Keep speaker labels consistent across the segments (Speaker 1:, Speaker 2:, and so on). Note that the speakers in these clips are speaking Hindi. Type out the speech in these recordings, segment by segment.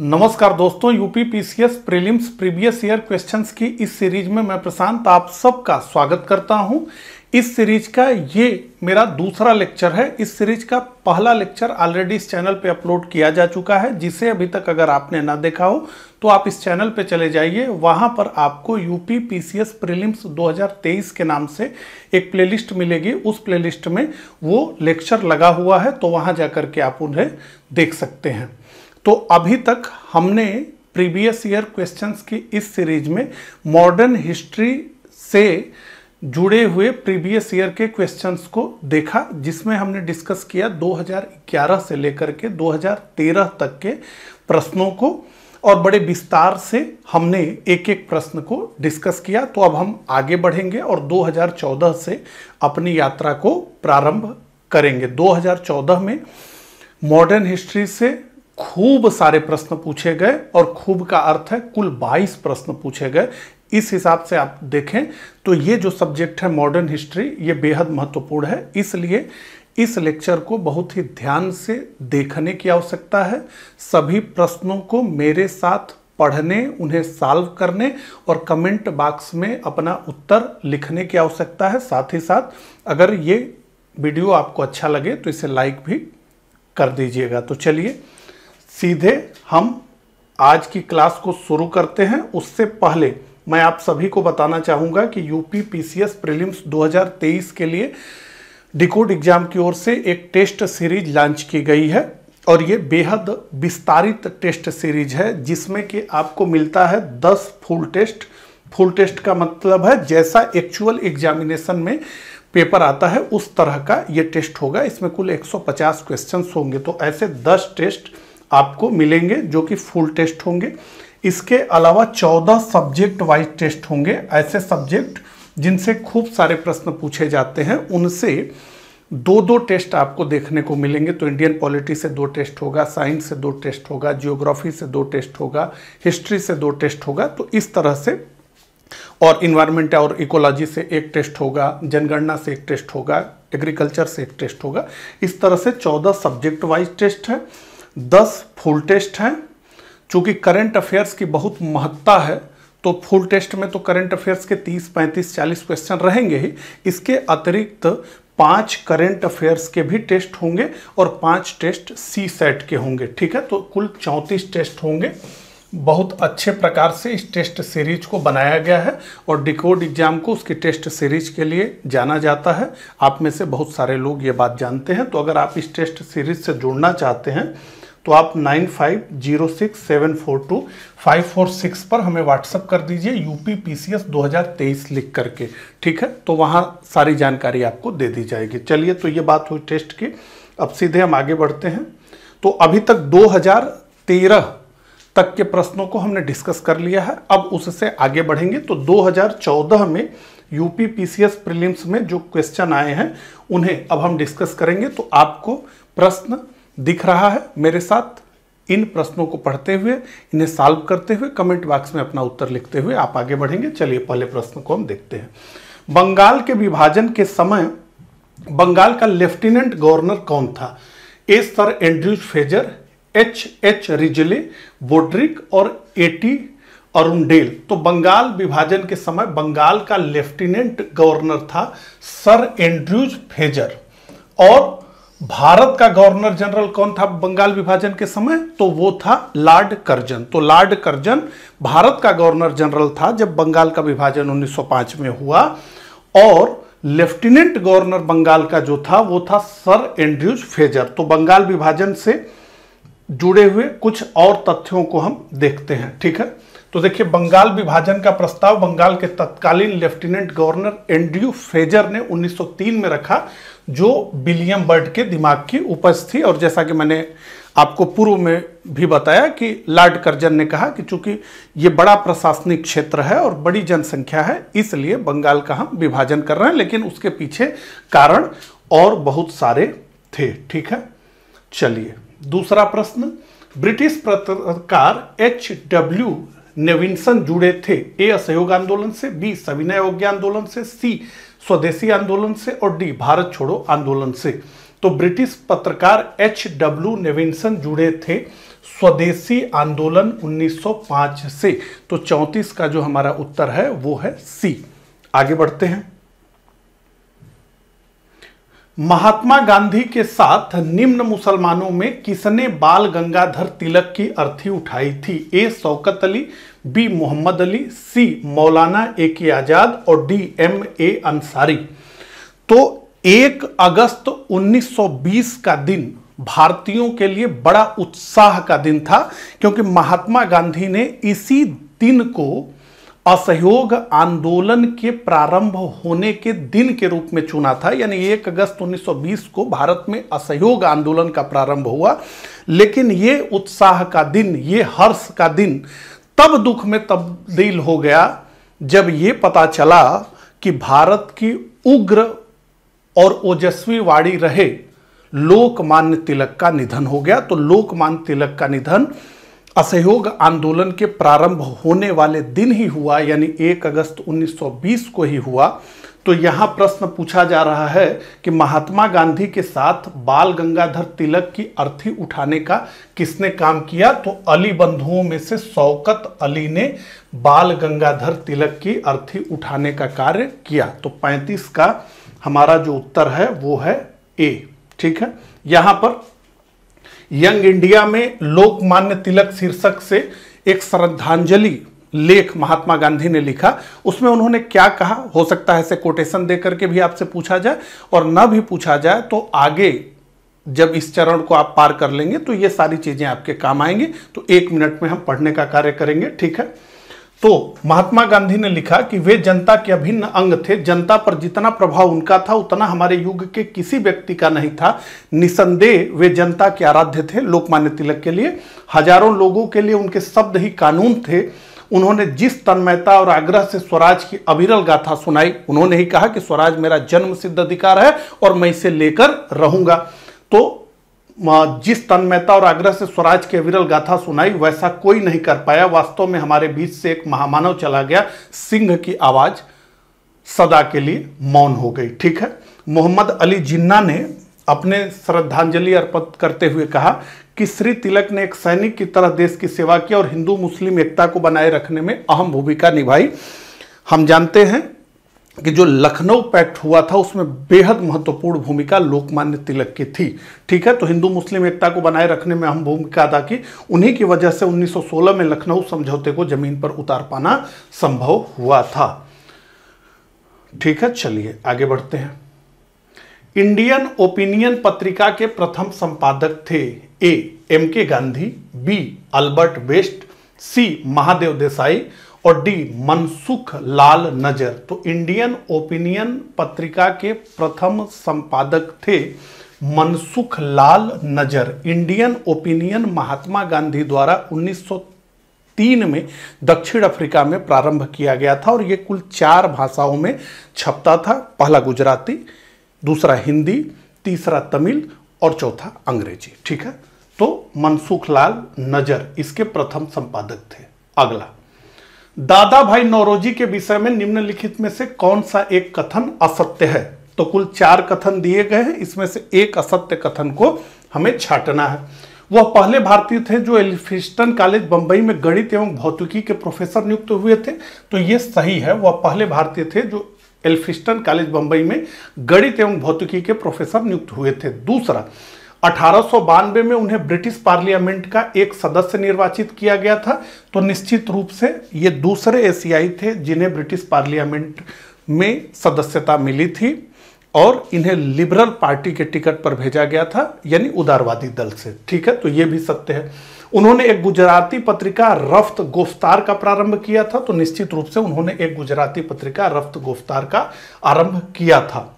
Speaker 1: नमस्कार दोस्तों UP PCS prelims previous year questions की इस सीरीज में मैं प्रशांत आप सबका स्वागत करता हूं इस सीरीज का ये मेरा दूसरा लेक्चर है इस सीरीज का पहला लेक्चर ऑलरेडी इस चैनल पे अपलोड किया जा चुका है जिसे अभी तक अगर आपने ना देखा हो तो आप इस चैनल पे चले जाइए वहाँ पर आपको यूपी पीसीएस प्रीलिम्स 2023 के नाम से एक प्लेलिस्ट मिलेगी उस प्लेलिस्ट में वो लेक्चर लगा हुआ है तो वहाँ जा के आप उन्हें देख सकते हैं तो अभी तक हमने प्रीवियस ईयर क्वेश्चंस की इस सीरीज में मॉडर्न हिस्ट्री से जुड़े हुए प्रीवियस ईयर के क्वेश्चंस को देखा जिसमें हमने डिस्कस किया 2011 से लेकर के 2013 तक के प्रश्नों को और बड़े विस्तार से हमने एक एक प्रश्न को डिस्कस किया तो अब हम आगे बढ़ेंगे और 2014 से अपनी यात्रा को प्रारंभ करेंगे 2014 में मॉडर्न हिस्ट्री से खूब सारे प्रश्न पूछे गए और खूब का अर्थ है कुल 22 प्रश्न पूछे गए इस हिसाब से आप देखें तो ये जो सब्जेक्ट है मॉडर्न हिस्ट्री ये बेहद महत्वपूर्ण है इसलिए इस लेक्चर को बहुत ही ध्यान से देखने की आवश्यकता है सभी प्रश्नों को मेरे साथ पढ़ने उन्हें सॉल्व करने और कमेंट बॉक्स में अपना उत्तर लिखने की आवश्यकता है साथ ही साथ अगर ये वीडियो आपको अच्छा लगे तो इसे लाइक भी कर दीजिएगा तो चलिए सीधे हम आज की क्लास को शुरू करते हैं उससे पहले मैं आप सभी को बताना चाहूँगा कि यूपी पीसीएस प्रीलिम्स 2023 के लिए डिकोड एग्जाम की ओर से एक टेस्ट सीरीज लॉन्च की गई है और ये बेहद विस्तारित टेस्ट सीरीज है जिसमें कि आपको मिलता है 10 फुल टेस्ट फुल टेस्ट का मतलब है जैसा एक्चुअल एग्जामिनेशन में पेपर आता है उस तरह का ये टेस्ट होगा इसमें कुल 150 क्वेश्चंस होंगे तो ऐसे 10 टेस्ट आपको मिलेंगे जो कि फुल टेस्ट होंगे इसके अलावा चौदह सब्जेक्ट वाइज टेस्ट होंगे ऐसे सब्जेक्ट जिनसे खूब सारे प्रश्न पूछे जाते हैं उनसे दो दो टेस्ट आपको देखने को मिलेंगे तो इंडियन पॉलिटी से दो टेस्ट होगा साइंस से दो टेस्ट होगा जियोग्राफी से दो टेस्ट होगा हिस्ट्री से दो टेस्ट होगा तो इस तरह से और इन्वायरमेंट और इकोलॉजी से एक टेस्ट होगा जनगणना से एक टेस्ट होगा एग्रीकल्चर से एक टेस्ट होगा इस तरह से चौदह सब्जेक्ट वाइज टेस्ट है दस फुल टेस्ट हैं चूँकि करंट अफेयर्स की बहुत महत्ता है तो फुल टेस्ट में तो करंट अफेयर्स के 30, 35, 40 क्वेश्चन रहेंगे ही इसके अतिरिक्त पांच करंट अफेयर्स के भी टेस्ट होंगे और पांच टेस्ट सी सेट के होंगे ठीक है तो कुल चौंतीस टेस्ट होंगे बहुत अच्छे प्रकार से इस टेस्ट सीरीज को बनाया गया है और डिकोड एग्जाम को उसकी टेस्ट सीरीज के लिए जाना जाता है आप में से बहुत सारे लोग ये बात जानते हैं तो अगर आप इस टेस्ट सीरीज से जुड़ना चाहते हैं तो आप nine five zero six seven four two five four six पर हमें व्हाट्सअप कर दीजिए यूपी हजार तेईस लिख करके ठीक है तो वहाँ सारी जानकारी आपको दे दी जाएगी चलिए तो ये बात हुई टेस्ट की अब सीधे हम आगे बढ़ते हैं तो अभी तक 2013 तक के प्रश्नों को हमने डिस्कस कर लिया है अब उससे आगे बढ़ेंगे तो 2014 में यूपी पीसीएस प्रीलिम्स में जो क्वेश्चन आए हैं उन्हें अब हम डिस्कस करेंगे तो आपको प्रश्न दिख रहा है मेरे साथ इन प्रश्नों को पढ़ते हुए इन्हें सॉल्व करते हुए कमेंट बॉक्स में अपना उत्तर लिखते हुए आप आगे बढ़ेंगे चलिए पहले प्रश्न को हम देखते हैं बंगाल के विभाजन के समय बंगाल का लेफ्टिनेंट गवर्नर कौन था A sir Andrews Fraser H H Risley Brodrick और एटी अरुणेल तो बंगाल विभाजन के समय बंगाल का लेफ्टिनेंट गवर्नर था सर एंड्रयूज फेजर और भारत का गवर्नर जनरल कौन था बंगाल विभाजन के समय तो वो था लॉर्ड कर्जन तो लॉर्ड कर्जन भारत का गवर्नर जनरल था जब बंगाल का विभाजन 1905 में हुआ और लेफ्टिनेंट गवर्नर बंगाल का जो था वो था सर एंड्रूज फेजर तो बंगाल विभाजन से जुड़े हुए कुछ और तथ्यों को हम देखते हैं ठीक है तो देखिए बंगाल विभाजन का प्रस्ताव बंगाल के तत्कालीन लेफ्टिनेंट गवर्नर एंड्रयू फेजर ने 1903 में रखा जो विलियम बर्ड के दिमाग की उपज थी और जैसा कि मैंने आपको पूर्व में भी बताया कि लॉर्ड कर्जन ने कहा कि चूंकि ये बड़ा प्रशासनिक क्षेत्र है और बड़ी जनसंख्या है इसलिए बंगाल का हम विभाजन कर रहे हैं लेकिन उसके पीछे कारण और बहुत सारे थे ठीक है चलिए दूसरा प्रश्न ब्रिटिश पत्रकार एच डब्ल्यू नेविन्सन जुड़े थे ए असहयोग आंदोलन से बी सविनय योग्य आंदोलन से सी स्वदेशी आंदोलन से और डी भारत छोड़ो आंदोलन से तो ब्रिटिश पत्रकार एच डब्ल्यू नेविंसन जुड़े थे स्वदेशी आंदोलन 1905 से तो 34 का जो हमारा उत्तर है वो है सी आगे बढ़ते हैं महात्मा गांधी के साथ निम्न मुसलमानों में किसने बाल गंगाधर तिलक की अर्थी उठाई थी A Shaukat Ali B Mohammad Ali C Maulana A के आज़ाद और डी एम ए अंसारी तो एक अगस्त 1920 का दिन भारतीयों के लिए बड़ा उत्साह का दिन था क्योंकि महात्मा गांधी ने इसी दिन को असहयोग आंदोलन के प्रारंभ होने के दिन के रूप में चुना था यानी 1 अगस्त 1920 को भारत में असहयोग आंदोलन का प्रारंभ हुआ लेकिन ये उत्साह का दिन ये हर्ष का दिन तब दुख में तब्दील हो गया जब ये पता चला कि भारत की उग्र और ओजस्वी वाणी रहे लोकमान्य तिलक का निधन हो गया तो लोकमान्य तिलक का निधन असहयोग आंदोलन के प्रारंभ होने वाले दिन ही हुआ यानी 1 अगस्त 1920 को ही हुआ तो यहाँ प्रश्न पूछा जा रहा है कि महात्मा गांधी के साथ बाल गंगाधर तिलक की अर्थी उठाने का किसने काम किया तो अली बंधुओं में से शौकत अली ने बाल गंगाधर तिलक की अर्थी उठाने का कार्य किया तो 35 का हमारा जो उत्तर है वो है ए ठीक है यहाँ पर यंग इंडिया में लोकमान्य तिलक शीर्षक से एक श्रद्धांजलि लेख महात्मा गांधी ने लिखा उसमें उन्होंने क्या कहा हो सकता है ऐसे कोटेशन दे करके भी आपसे पूछा जाए और न भी पूछा जाए तो आगे जब इस चरण को आप पार कर लेंगे तो ये सारी चीज़ें आपके काम आएंगी तो एक मिनट में हम पढ़ने का कार्य करेंगे ठीक है तो महात्मा गांधी ने लिखा कि वे जनता के अभिन्न अंग थे जनता पर जितना प्रभाव उनका था उतना हमारे युग के किसी व्यक्ति का नहीं था निसंदेह वे जनता के आराध्य थे लोकमान्य तिलक के लिए हजारों लोगों के लिए उनके शब्द ही कानून थे उन्होंने जिस तन्मयता और आग्रह से स्वराज की अविरल गाथा सुनाई उन्होंने ही कहा कि स्वराज मेरा जन्म सिद्ध अधिकार है और मैं इसे लेकर रहूंगा तो जिस तन्मयता और आग्रह से स्वराज के अविरल गाथा सुनाई वैसा कोई नहीं कर पाया वास्तव में हमारे बीच से एक महामानव चला गया सिंह की आवाज सदा के लिए मौन हो गई ठीक है मोहम्मद अली जिन्ना ने अपने श्रद्धांजलि अर्पित करते हुए कहा कि श्री तिलक ने एक सैनिक की तरह देश की सेवा की और हिंदू मुस्लिम एकता को बनाए रखने में अहम भूमिका निभाई हम जानते हैं कि जो लखनऊ पैक्ट हुआ था उसमें बेहद महत्वपूर्ण भूमिका लोकमान्य तिलक की थी ठीक है तो हिंदू मुस्लिम एकता को बनाए रखने में हम भूमिका अदा की उन्हीं की वजह से 1916 में लखनऊ समझौते को जमीन पर उतार पाना संभव हुआ था ठीक है चलिए आगे बढ़ते हैं इंडियन ओपिनियन पत्रिका के प्रथम संपादक थे A M K Gandhi B Albert West C Mahadev Desai और डी मनसुख लाल नजर तो इंडियन ओपिनियन पत्रिका के प्रथम संपादक थे मनसुख लाल नजर इंडियन ओपिनियन महात्मा गांधी द्वारा 1903 में दक्षिण अफ्रीका में प्रारंभ किया गया था और ये कुल चार भाषाओं में छपता था पहला गुजराती दूसरा हिंदी तीसरा तमिल और चौथा अंग्रेजी ठीक है तो मनसुख लाल नजर इसके प्रथम संपादक थे अगला दादा भाई नौरोजी के विषय में निम्नलिखित में से कौन सा एक कथन असत्य है तो कुल चार कथन दिए गए हैं इसमें से एक असत्य कथन को हमें छाटना है वह पहले भारतीय थे जो एलिफिस्टन कॉलेज बंबई में गणित एवं भौतिकी के प्रोफेसर नियुक्त हुए थे तो ये सही है वह पहले भारतीय थे जो एल्फिस्टन कॉलेज बंबई में गणित एवं भौतिकी के प्रोफेसर नियुक्त हुए थे दूसरा अठारह में उन्हें ब्रिटिश पार्लियामेंट का एक सदस्य निर्वाचित किया गया था तो निश्चित रूप से ये दूसरे एशियाई थे जिन्हें ब्रिटिश पार्लियामेंट में सदस्यता मिली थी और इन्हें लिबरल पार्टी के टिकट पर भेजा गया था यानी उदारवादी दल से ठीक है तो ये भी सत्य है उन्होंने एक गुजराती पत्रिका रफ्त गोफ्तार का प्रारंभ किया था तो निश्चित रूप से उन्होंने एक गुजराती पत्रिका रफ्त गोफ्तार का आरंभ किया था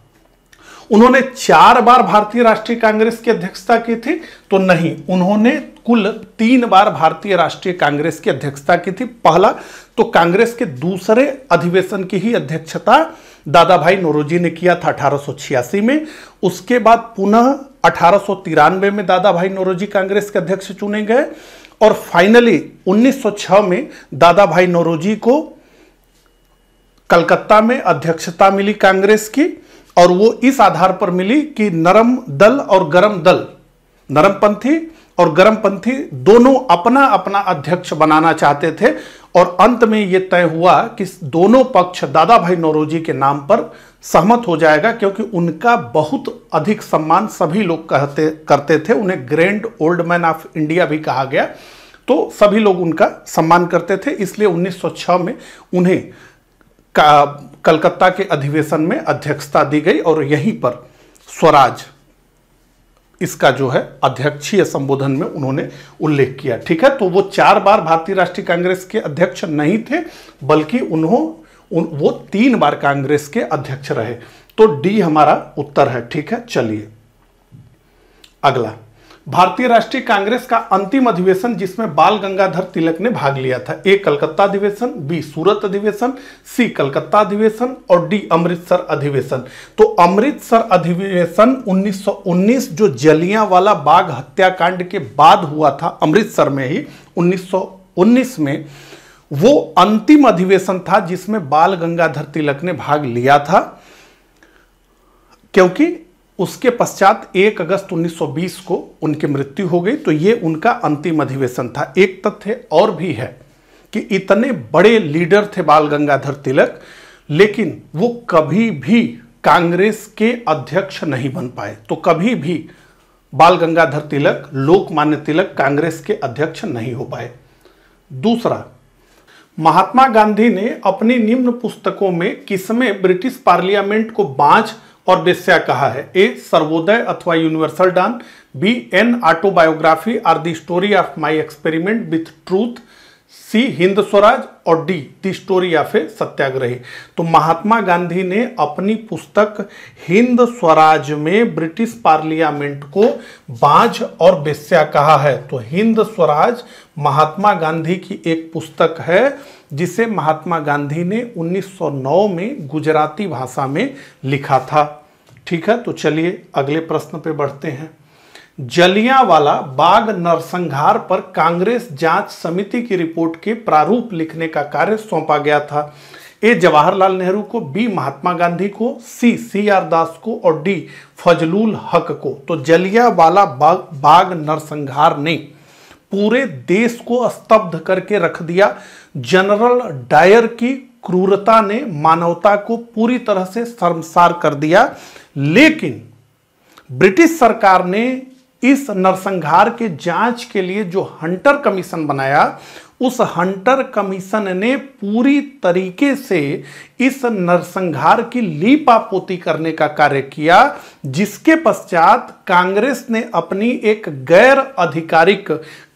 Speaker 1: उन्होंने चार बार भारतीय राष्ट्रीय कांग्रेस की अध्यक्षता की थी तो नहीं उन्होंने कुल तीन बार भारतीय राष्ट्रीय कांग्रेस की अध्यक्षता की थी पहला तो कांग्रेस के दूसरे अधिवेशन की ही अध्यक्षता दादा भाई नोरोजी ने किया था अठारह में उसके बाद पुनः अठारह में दादा भाई नोरोजी कांग्रेस के अध्यक्ष चुने गए और फाइनली 1906 में दादा भाई नोरोजी को कलकत्ता में अध्यक्षता मिली कांग्रेस की और वो इस आधार पर मिली कि नरम दल और गरम दल नरमपंथी और गरमपंथी दोनों अपना अपना अध्यक्ष बनाना चाहते थे और अंत में यह तय हुआ कि दोनों पक्ष दादा भाई नौरोजी के नाम पर सहमत हो जाएगा क्योंकि उनका बहुत अधिक सम्मान सभी लोग कहते करते थे उन्हें grand old man of India भी कहा गया तो सभी लोग उनका सम्मान करते थे इसलिए 1906 में उन्हें का कलकत्ता के अधिवेशन में अध्यक्षता दी गई और यहीं पर स्वराज इसका जो है अध्यक्षीय संबोधन में उन्होंने उल्लेख किया ठीक है तो वो चार बार भारतीय राष्ट्रीय कांग्रेस के अध्यक्ष नहीं थे बल्कि उन्होंने उन वो तीन बार कांग्रेस के अध्यक्ष रहे तो डी हमारा उत्तर है ठीक है चलिए अगला भारतीय राष्ट्रीय कांग्रेस का अंतिम अधिवेशन जिसमें बाल गंगाधर तिलक ने भाग लिया था ए कलकत्ता अधिवेशन बी सूरत अधिवेशन सी कलकत्ता अधिवेशन और डी अमृतसर अधिवेशन तो अमृतसर अधिवेशन 1919 जो जलियांवाला बाग हत्याकांड के बाद हुआ था अमृतसर में ही 1919 में वो अंतिम अधिवेशन था जिसमें बाल गंगाधर तिलक ने भाग लिया था क्योंकि उसके पश्चात 1 अगस्त 1920 को उनकी मृत्यु हो गई तो ये उनका अंतिम अधिवेशन था एक तथ्य और भी है कि इतने बड़े लीडर थे बाल गंगाधर तिलक लेकिन वो कभी भी कांग्रेस के अध्यक्ष नहीं बन पाए तो कभी भी बाल गंगाधर तिलक लोकमान्य तिलक कांग्रेस के अध्यक्ष नहीं हो पाए दूसरा महात्मा गांधी ने अपनी निम्न पुस्तकों में किसमें ब्रिटिश पार्लियामेंट को बांझ और बेस्या कहा है ए सर्वोदय अथवा universal dawn B an autobiography or the story of my experiment with truth C Hind Swaraj और D the story of a Satyagrahi तो महात्मा गांधी ने अपनी पुस्तक हिंद स्वराज में ब्रिटिश पार्लियामेंट को बाज और बेस्या कहा है तो हिंद स्वराज महात्मा गांधी की एक पुस्तक है जिसे महात्मा गांधी ने 1909 में गुजराती भाषा में लिखा था ठीक है तो चलिए अगले प्रश्न पे बढ़ते हैं वाला बाग नरसंहार पर कांग्रेस जांच समिति की रिपोर्ट के प्रारूप लिखने का कार्य सौंपा गया था ए जवाहरलाल नेहरू को बी महात्मा गांधी को सी सी आर दास को और डी फजलूल हक को तो वाला बाग, बाग नरसंहार नहीं पूरे देश को स्तब्ध करके रख दिया जनरल डायर की क्रूरता ने मानवता को पूरी तरह से शर्मसार कर दिया लेकिन ब्रिटिश सरकार ने इस नरसंहार के जांच के लिए जो हंटर कमीशन बनाया उस हंटर कमीशन ने पूरी तरीके से इस नरसंहार की लीपापोती करने का कार्य किया जिसके पश्चात कांग्रेस ने अपनी एक गैर आधिकारिक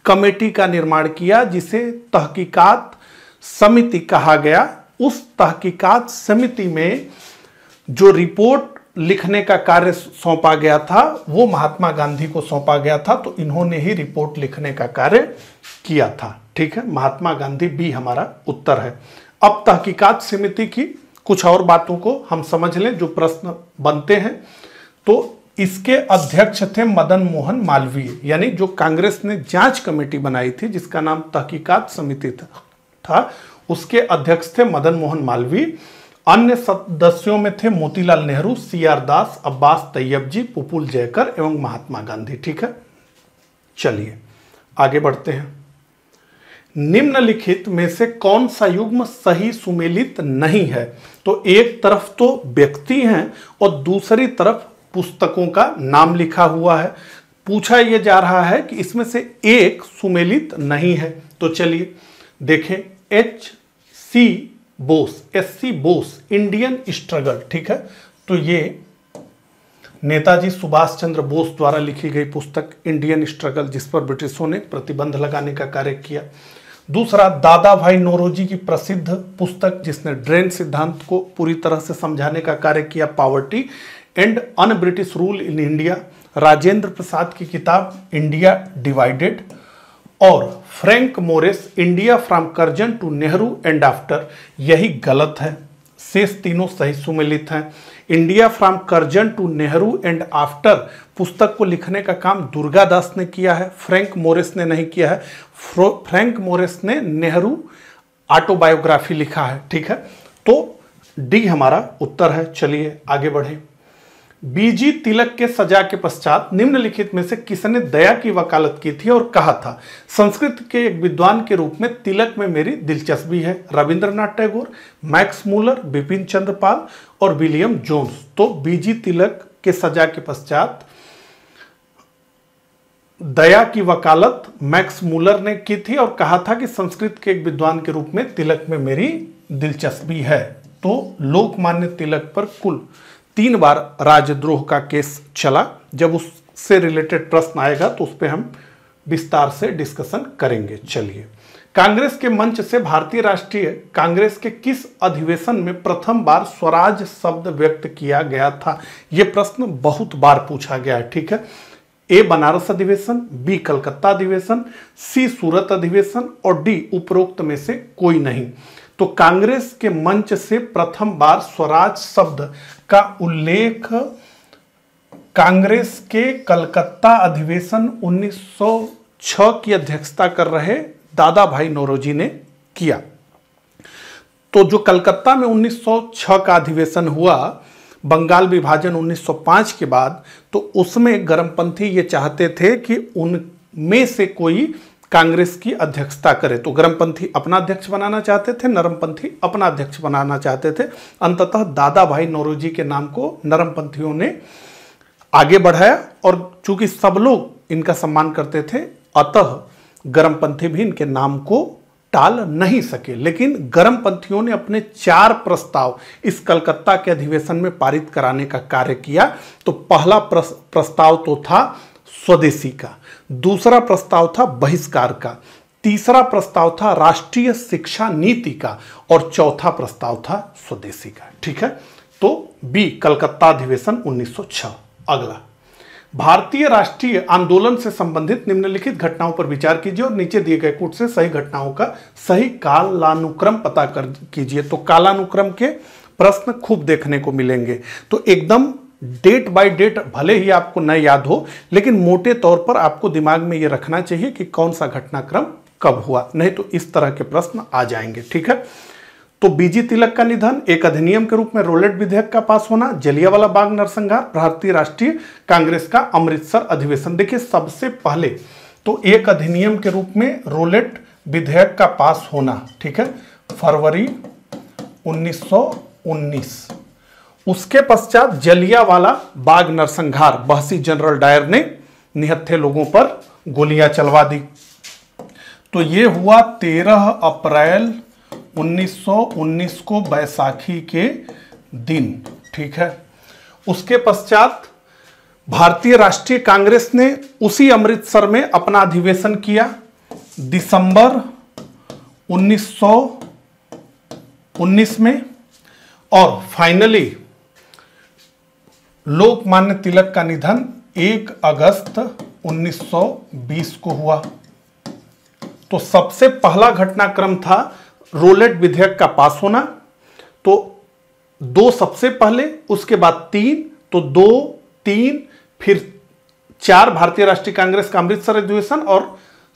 Speaker 1: कमेटी का निर्माण किया जिसे तहकीकात समिति कहा गया उस तहकीकात समिति में जो रिपोर्ट लिखने का कार्य सौंपा गया था वो महात्मा गांधी को सौंपा गया था तो इन्होंने ही रिपोर्ट लिखने का कार्य किया था ठीक है महात्मा गांधी भी हमारा उत्तर है अब तहकीकात समिति की कुछ और बातों को हम समझ लें जो प्रश्न बनते हैं तो इसके अध्यक्ष थे मदन मोहन मालवीय यानी जो कांग्रेस ने जांच कमेटी बनाई थी जिसका नाम तहकीकात समिति था, उसके अध्यक्ष थे मदन मोहन मालवीय अन्य सदस्यों में थे Motilal Nehru C R Das Abbas Tyabji Pupul Jayakar एवं महात्मा गांधी ठीक है चलिए आगे बढ़ते हैं निम्नलिखित में से कौन सा युग्म सही सुमेलित नहीं है तो एक तरफ तो व्यक्ति हैं और दूसरी तरफ पुस्तकों का नाम लिखा हुआ है पूछा यह जा रहा है कि इसमें से एक सुमेलित नहीं है तो चलिए देखें H C Bose S C Bose Indian struggle ठीक है तो ये नेताजी सुभाष चंद्र बोस द्वारा लिखी गई पुस्तक इंडियन स्ट्रगल जिस पर ब्रिटिशों ने प्रतिबंध लगाने का कार्य किया दूसरा दादा भाई नोरोजी की प्रसिद्ध पुस्तक जिसने ड्रेन सिद्धांत को पूरी तरह से समझाने का कार्य किया poverty and un British rule in India Rajendra Prasad की किताब इंडिया डिवाइडेड और Frank Moraes India from Curzon to Nehru and after यही गलत है शेष तीनों सही सुमिलित हैं India from Curzon to Nehru and after पुस्तक को लिखने का काम दुर्गा दास ने किया है फ्रैंक मोरिस ने नहीं किया है फ्रैंक मोरिस ने नेहरू ऑटोबायोग्राफी लिखा है ठीक है तो डी हमारा उत्तर है चलिए आगे बढ़ें बीजी तिलक के सजा के पश्चात निम्नलिखित में से किसने दया की वकालत की थी और कहा था संस्कृत के एक विद्वान के रूप में तिलक में मेरी दिलचस्पी है रविंद्रनाथ टैगोर मैक्स मूलर बिपिन चंद्रपाल और विलियम जोन्स तो बीजी तिलक के सजा के पश्चात दया की वकालत मैक्स मूलर ने की थी और कहा था कि संस्कृत के एक विद्वान के रूप में तिलक में मेरी दिलचस्पी है तो लोकमान्य तिलक पर कुल तीन बार राजद्रोह का केस चला जब उससे रिलेटेड प्रश्न आएगा तो उस पर हम विस्तार से डिस्कशन करेंगे चलिए कांग्रेस के मंच से भारतीय राष्ट्रीय कांग्रेस के किस अधिवेशन में प्रथम बार स्वराज शब्द व्यक्त किया गया था यह प्रश्न बहुत बार पूछा गया है ठीक है ए बनारस अधिवेशन बी कलकत्ता अधिवेशन सी सूरत अधिवेशन और डी उपरोक्त में से कोई नहीं तो कांग्रेस के मंच से प्रथम बार स्वराज शब्द का उल्लेख कांग्रेस के कलकत्ता अधिवेशन 1906 की अध्यक्षता कर रहे दादा भाई नोरोजी ने किया तो जो कलकत्ता में 1906 का अधिवेशन हुआ बंगाल विभाजन 1905 के बाद तो उसमें गर्मपंथी ये चाहते थे कि उनमें से कोई कांग्रेस की अध्यक्षता करे तो गर्मपंथी अपना अध्यक्ष बनाना चाहते थे नरमपंथी अपना अध्यक्ष बनाना चाहते थे अंततः दादा भाई नौरोजी के नाम को नरमपंथियों ने आगे बढ़ाया और चूंकि सब लोग इनका सम्मान करते थे अतः गर्मपंथी भी इनके नाम को टाल नहीं सके लेकिन गर्मपंथियों ने अपने चार प्रस्ताव इस कलकत्ता के अधिवेशन में पारित कराने का कार्य किया तो पहला प्रस्ताव तो था स्वदेशी का दूसरा प्रस्ताव था बहिष्कार का तीसरा प्रस्ताव था राष्ट्रीय शिक्षा नीति का और चौथा प्रस्ताव था स्वदेशी का ठीक है तो बी कलकत्ता अधिवेशन 1906 अगला भारतीय राष्ट्रीय आंदोलन से संबंधित निम्नलिखित घटनाओं पर विचार कीजिए और नीचे दिए गए कूट से सही घटनाओं का सही कालानुक्रम पता कर कीजिए तो कालानुक्रम के प्रश्न खूब देखने को मिलेंगे तो एकदम डेट बाय डेट भले ही आपको न याद हो लेकिन मोटे तौर पर आपको दिमाग में ये रखना चाहिए कि कौन सा घटनाक्रम कब हुआ नहीं तो इस तरह के प्रश्न आ जाएंगे ठीक है तो बीजी तिलक का निधन एक अधिनियम के रूप में रोलेट विधेयक का पास होना जलियावाला बाग नरसंहार भारतीय राष्ट्रीय कांग्रेस का अमृतसर अधिवेशन देखिए सबसे पहले तो एक अधिनियम के रूप में रोलेट विधेयक का पास होना ठीक है फरवरी 1919 उसके पश्चात जलिया वाला बाग नरसंहार बहसी जनरल डायर ने निहत्थे लोगों पर गोलियां चलवा दी तो ये हुआ 13 अप्रैल 1919 को बैसाखी के दिन ठीक है उसके पश्चात भारतीय राष्ट्रीय कांग्रेस ने उसी अमृतसर में अपना अधिवेशन किया दिसंबर 1919 में और फाइनली लोकमान्य तिलक का निधन 1 अगस्त 1920 को हुआ तो सबसे पहला घटनाक्रम था रोलेट विधेयक का पास होना तो दो सबसे पहले उसके बाद तीन तो दो तीन फिर चार भारतीय राष्ट्रीय कांग्रेस का अमृतसर अधिवेशन और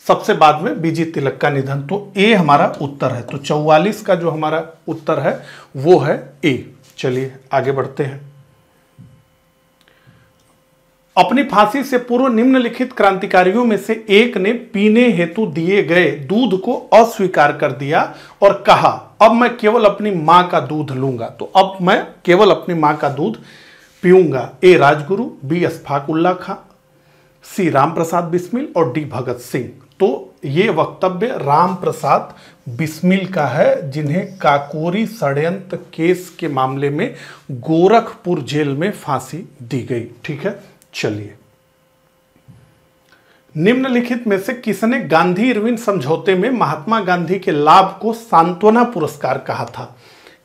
Speaker 1: सबसे बाद में बीजी तिलक का निधन तो ए हमारा उत्तर है तो 44 का जो हमारा उत्तर है वो है ए चलिए आगे बढ़ते हैं अपनी फांसी से पूर्व निम्नलिखित क्रांतिकारियों में से एक ने पीने हेतु दिए गए दूध को अस्वीकार कर दिया और कहा अब मैं केवल अपनी मां का दूध लूंगा तो अब मैं केवल अपनी मां का दूध पीऊंगा A Rajguru B Ullah Khan C Ram Prasad Bismil और डी भगत सिंह तो ये वक्तव्य राम प्रसाद बिस्मिल का है जिन्हें काकोरी षड्यंत्र केस के मामले में गोरखपुर जेल में फांसी दी गई ठीक है चलिए निम्नलिखित में से किसने गांधी इरविन समझौते में महात्मा गांधी के लाभ को सांत्वना पुरस्कार कहा था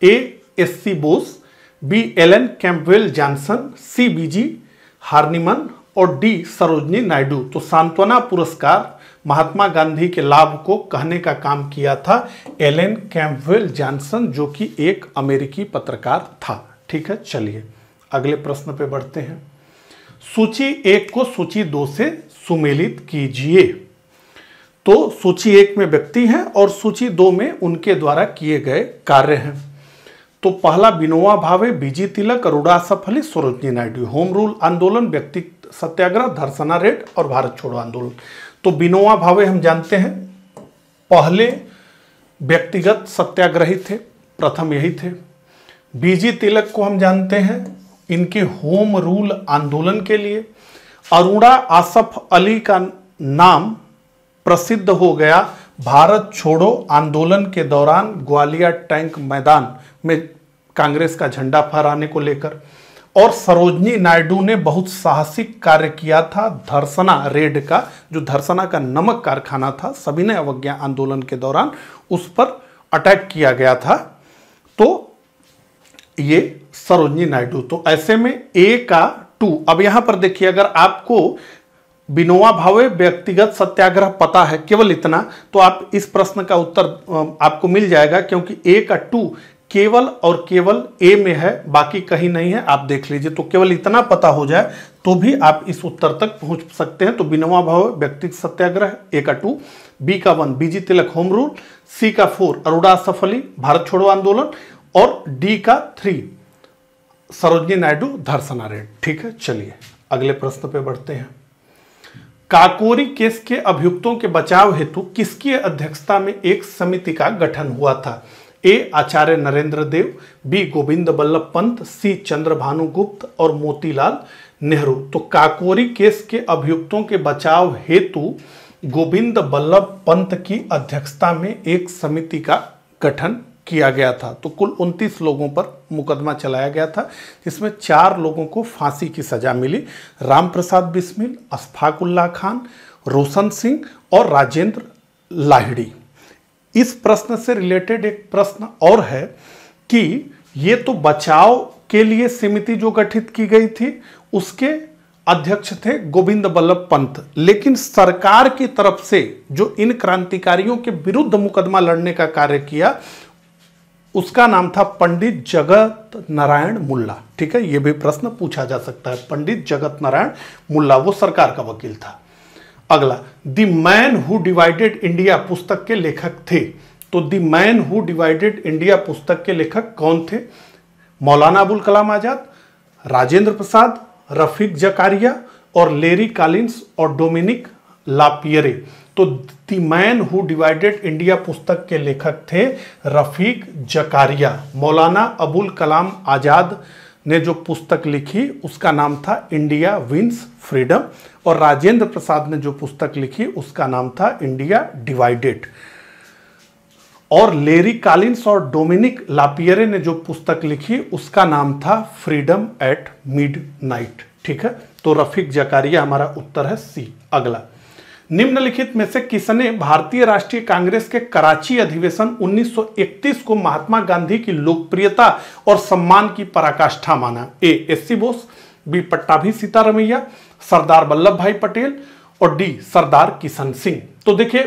Speaker 1: A S C Bose B Alan Campbell Johnson C B G Horniman और डी सरोजनी नायडू तो सांत्वना पुरस्कार महात्मा गांधी के लाभ को कहने का काम किया था एलेन कैम्पवेल जॉनसन जो कि एक अमेरिकी पत्रकार था ठीक है चलिए अगले प्रश्न पे बढ़ते हैं सूची एक को सूची दो से सुमेलित कीजिए तो सूची एक में व्यक्ति हैं और सूची दो में उनके द्वारा किए गए कार्य हैं तो पहला बिनोवा Bhave B G Tilak Aruna Asaf Ali Sarojini Naidu home rule आंदोलन व्यक्ति सत्याग्रह धर्सना रेड और भारत छोड़ो आंदोलन तो बिनोवा भावे हम जानते हैं पहले व्यक्तिगत सत्याग्रही थे प्रथम यही थे बीजी तिलक को हम जानते हैं इनके होम रूल आंदोलन के लिए अरुणा आसफ अली का नाम प्रसिद्ध हो गया भारत छोड़ो आंदोलन के दौरान ग्वालियर टैंक मैदान में कांग्रेस का झंडा फहराने को लेकर और सरोजनी नायडू ने बहुत साहसिक कार्य किया था धरसना रेड का जो धरसना का नमक कारखाना था ने अवज्ञा आंदोलन के दौरान उस पर अटैक किया गया था तो ये सरोजनी नायडू तो ऐसे में ए का टू अब यहां पर देखिए अगर आपको बिनोवा भावे व्यक्तिगत सत्याग्रह पता है केवल इतना तो आप इस प्रश्न का उत्तर आपको मिल जाएगा क्योंकि ए का टू केवल और केवल ए में है बाकी कहीं नहीं है आप देख लीजिए तो केवल इतना पता हो जाए तो भी आप इस उत्तर तक पहुंच सकते हैं तो बिनोवा भाव व्यक्तिगत सत्याग्रह ए का टू बी का one B G Tilak home rule C का फोर अरुणा सफली भारत छोड़ो आंदोलन और डी का थ्री सरोजनी नायडू धर्षणा रेड ठीक है चलिए अगले प्रश्न पे बढ़ते हैं काकोरी केस के अभियुक्तों के बचाव हेतु किसकी अध्यक्षता में एक समिति का गठन हुआ था A Acharya Narendra Dev B Govind Ballabh Pant C Chandrabhanu Gupta और मोतीलाल नेहरू तो काकोरी केस के अभियुक्तों के बचाव हेतु गोविंद बल्लभ पंत की अध्यक्षता में एक समिति का गठन किया गया था तो कुल 29 लोगों पर मुकदमा चलाया गया था जिसमें चार लोगों को फांसी की सज़ा मिली रामप्रसाद बिस्मिल अशफाकुल्ला खान रोशन सिंह और राजेंद्र लाहिड़ी इस प्रश्न से रिलेटेड एक प्रश्न और है कि ये तो बचाव के लिए समिति जो गठित की गई थी उसके अध्यक्ष थे गोविंद बल्लभ पंत लेकिन सरकार की तरफ से जो इन क्रांतिकारियों के विरुद्ध मुकदमा लड़ने का कार्य किया उसका नाम था पंडित जगत नारायण मुल्ला ठीक है यह भी प्रश्न पूछा जा सकता है पंडित जगत नारायण मुल्ला वो सरकार का वकील था अगला the man who divided India पुस्तक के लेखक थे तो the man who divided India पुस्तक के लेखक कौन थे मौलाना अबुल कलाम आजाद राजेंद्र प्रसाद रफीक जकारिया और लेरी कालिन्स और डोमिनिक लापियरे तो the man who divided India पुस्तक के लेखक थे रफीक जकारिया मौलाना अबुल कलाम आज़ाद ने जो पुस्तक लिखी उसका नाम था इंडिया विंस फ्रीडम और राजेंद्र प्रसाद ने जो पुस्तक लिखी उसका नाम था इंडिया डिवाइडेड और लेरी कालिंस और डोमिनिक लापियरे ने जो पुस्तक लिखी उसका नाम था फ्रीडम एट मिड नाइट ठीक है तो रफीक जकारिया हमारा उत्तर है सी अगला निम्नलिखित में से किसने भारतीय राष्ट्रीय कांग्रेस के कराची अधिवेशन 1931 को महात्मा गांधी की लोकप्रियता और सम्मान की पराकाष्ठा माना A S C Bose B Pattabhi Sitaramayya Sardar Vallabh Bhai Patel और डी सरदार किशन सिंह तो देखिये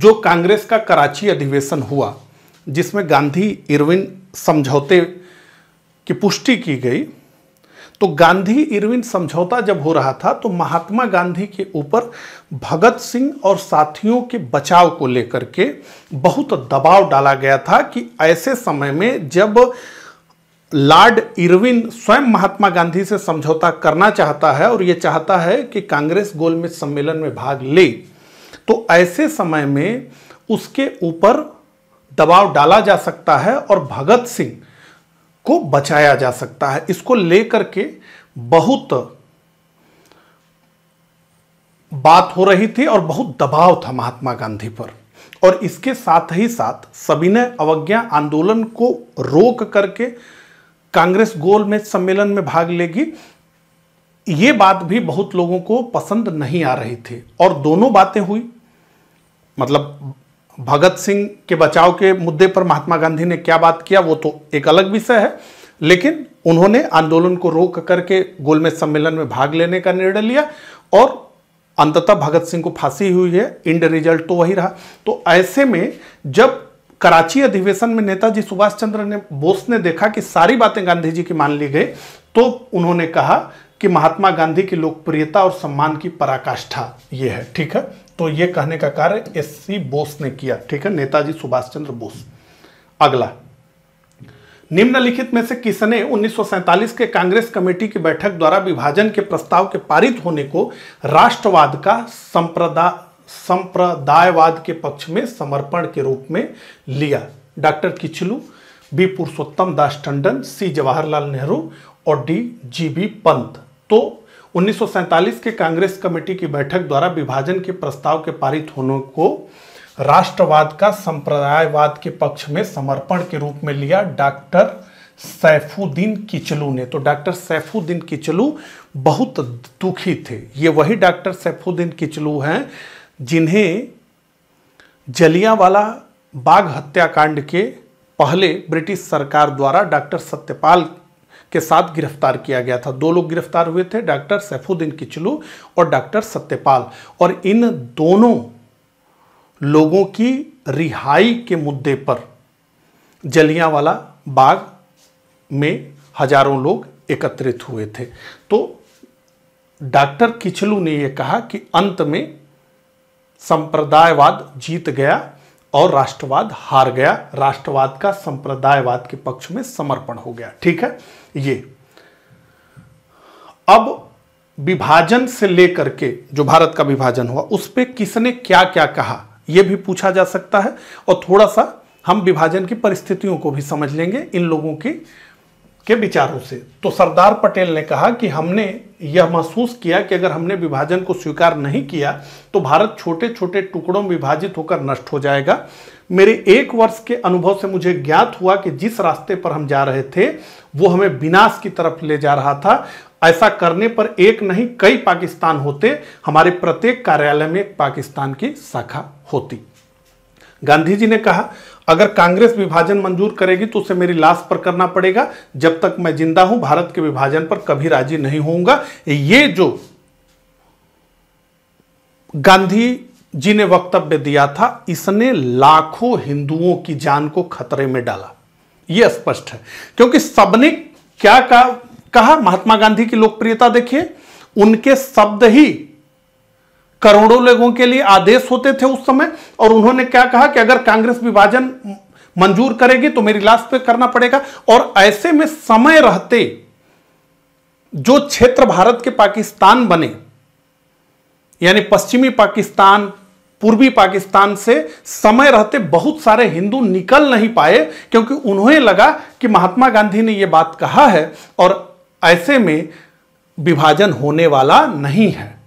Speaker 1: जो कांग्रेस का कराची अधिवेशन हुआ जिसमें गांधी इरविन समझौते की पुष्टि की गई तो गांधी इरविन समझौता जब हो रहा था तो महात्मा गांधी के ऊपर भगत सिंह और साथियों के बचाव को लेकर के बहुत दबाव डाला गया था कि ऐसे समय में जब लॉर्ड इरविन स्वयं महात्मा गांधी से समझौता करना चाहता है और ये चाहता है कि कांग्रेस गोलमेज सम्मेलन में भाग ले तो ऐसे समय में उसके ऊपर दबाव डाला जा सकता है और भगत सिंह को बचाया जा सकता है इसको लेकर के बहुत बात हो रही थी और बहुत दबाव था महात्मा गांधी पर और इसके साथ ही साथ सविनय अवज्ञा आंदोलन को रोक करके कांग्रेस गोल में सम्मेलन में भाग लेगी ये बात भी बहुत लोगों को पसंद नहीं आ रही थी और दोनों बातें हुई मतलब भगत सिंह के बचाव के मुद्दे पर महात्मा गांधी ने क्या बात किया वो तो एक अलग विषय है लेकिन उन्होंने आंदोलन को रोक करके गोलमेज सम्मेलन में भाग लेने का निर्णय लिया और अंततः भगत सिंह को फांसी हुई है इंड रिजल्ट तो वही रहा तो ऐसे में जब कराची अधिवेशन में नेताजी सुभाष चंद्र ने बोस ने देखा कि सारी बातें गांधी जी की मान ली गई तो उन्होंने कहा कि महात्मा गांधी की लोकप्रियता और सम्मान की पराकाष्ठा ये है ठीक है तो ये कहने का कार्य एस सी बोस ने किया ठीक है नेताजी सुभाष चंद्र बोस अगला निम्नलिखित में से किसने 1947 के कांग्रेस कमेटी की बैठक द्वारा विभाजन के प्रस्ताव के पारित होने को राष्ट्रवाद का संप्रदा संप्रदायवाद के पक्ष में समर्पण के रूप में लिया doctor Kitchlew B Purushottam Das Tandon C Jawaharlal Nehru और डी जी बी पंत तो उन्नीस के कांग्रेस कमेटी की बैठक द्वारा विभाजन के प्रस्ताव के पारित होने को राष्ट्रवाद का संप्रदायवाद के पक्ष में समर्पण के रूप में लिया डॉक्टर सैफुद्दीन किचलू ने तो डॉक्टर सैफुद्दीन किचलू बहुत दुखी थे ये वही डॉक्टर सैफुद्दीन किचलू हैं जिन्हें जलियावाला बाघ हत्याकांड के पहले ब्रिटिश सरकार द्वारा डॉक्टर सत्यपाल के साथ गिरफ्तार किया गया था दो लोग गिरफ्तार हुए थे डॉक्टर सैफुद्दीन किचलू और डॉक्टर सत्यपाल और इन दोनों लोगों की रिहाई के मुद्दे पर जलियांवाला बाग में हजारों लोग एकत्रित हुए थे तो डॉक्टर किचलू ने यह कहा कि अंत में संप्रदायवाद जीत गया और राष्ट्रवाद हार गया राष्ट्रवाद का संप्रदायवाद के पक्ष में समर्पण हो गया ठीक है ये अब विभाजन से लेकर के जो भारत का विभाजन हुआ उस पर किसने क्या क्या कहा यह भी पूछा जा सकता है और थोड़ा सा हम विभाजन की परिस्थितियों को भी समझ लेंगे इन लोगों की के विचारों से तो सरदार पटेल ने कहा कि हमने यह महसूस किया कि अगर हमने विभाजन को स्वीकार नहीं किया तो भारत छोटे छोटे टुकड़ों में विभाजित होकर नष्ट हो जाएगा मेरे एक वर्ष के अनुभव से मुझे ज्ञात हुआ कि जिस रास्ते पर हम जा रहे थे वो हमें विनाश की तरफ ले जा रहा था ऐसा करने पर एक नहीं कई पाकिस्तान होते हमारे प्रत्येक कार्यालय में पाकिस्तान की शाखा होती गांधी जी ने कहा अगर कांग्रेस विभाजन मंजूर करेगी तो उसे मेरी लाश पर करना पड़ेगा जब तक मैं जिंदा हूं भारत के विभाजन पर कभी राजी नहीं होऊंगा ये जो गांधी जी ने वक्तव्य दिया था इसने लाखों हिंदुओं की जान को खतरे में डाला यह स्पष्ट है क्योंकि सबने क्या कहा महात्मा गांधी की लोकप्रियता देखिए उनके शब्द ही करोड़ों लोगों के लिए आदेश होते थे उस समय और उन्होंने क्या कहा कि अगर कांग्रेस विभाजन मंजूर करेगी तो मेरी लाश पे करना पड़ेगा और ऐसे में समय रहते जो क्षेत्र भारत के पाकिस्तान बने यानी पश्चिमी पाकिस्तान पूर्वी पाकिस्तान से समय रहते बहुत सारे हिंदू निकल नहीं पाए क्योंकि उन्हें लगा कि महात्मा गांधी ने यह बात कहा है और ऐसे में विभाजन होने वाला नहीं है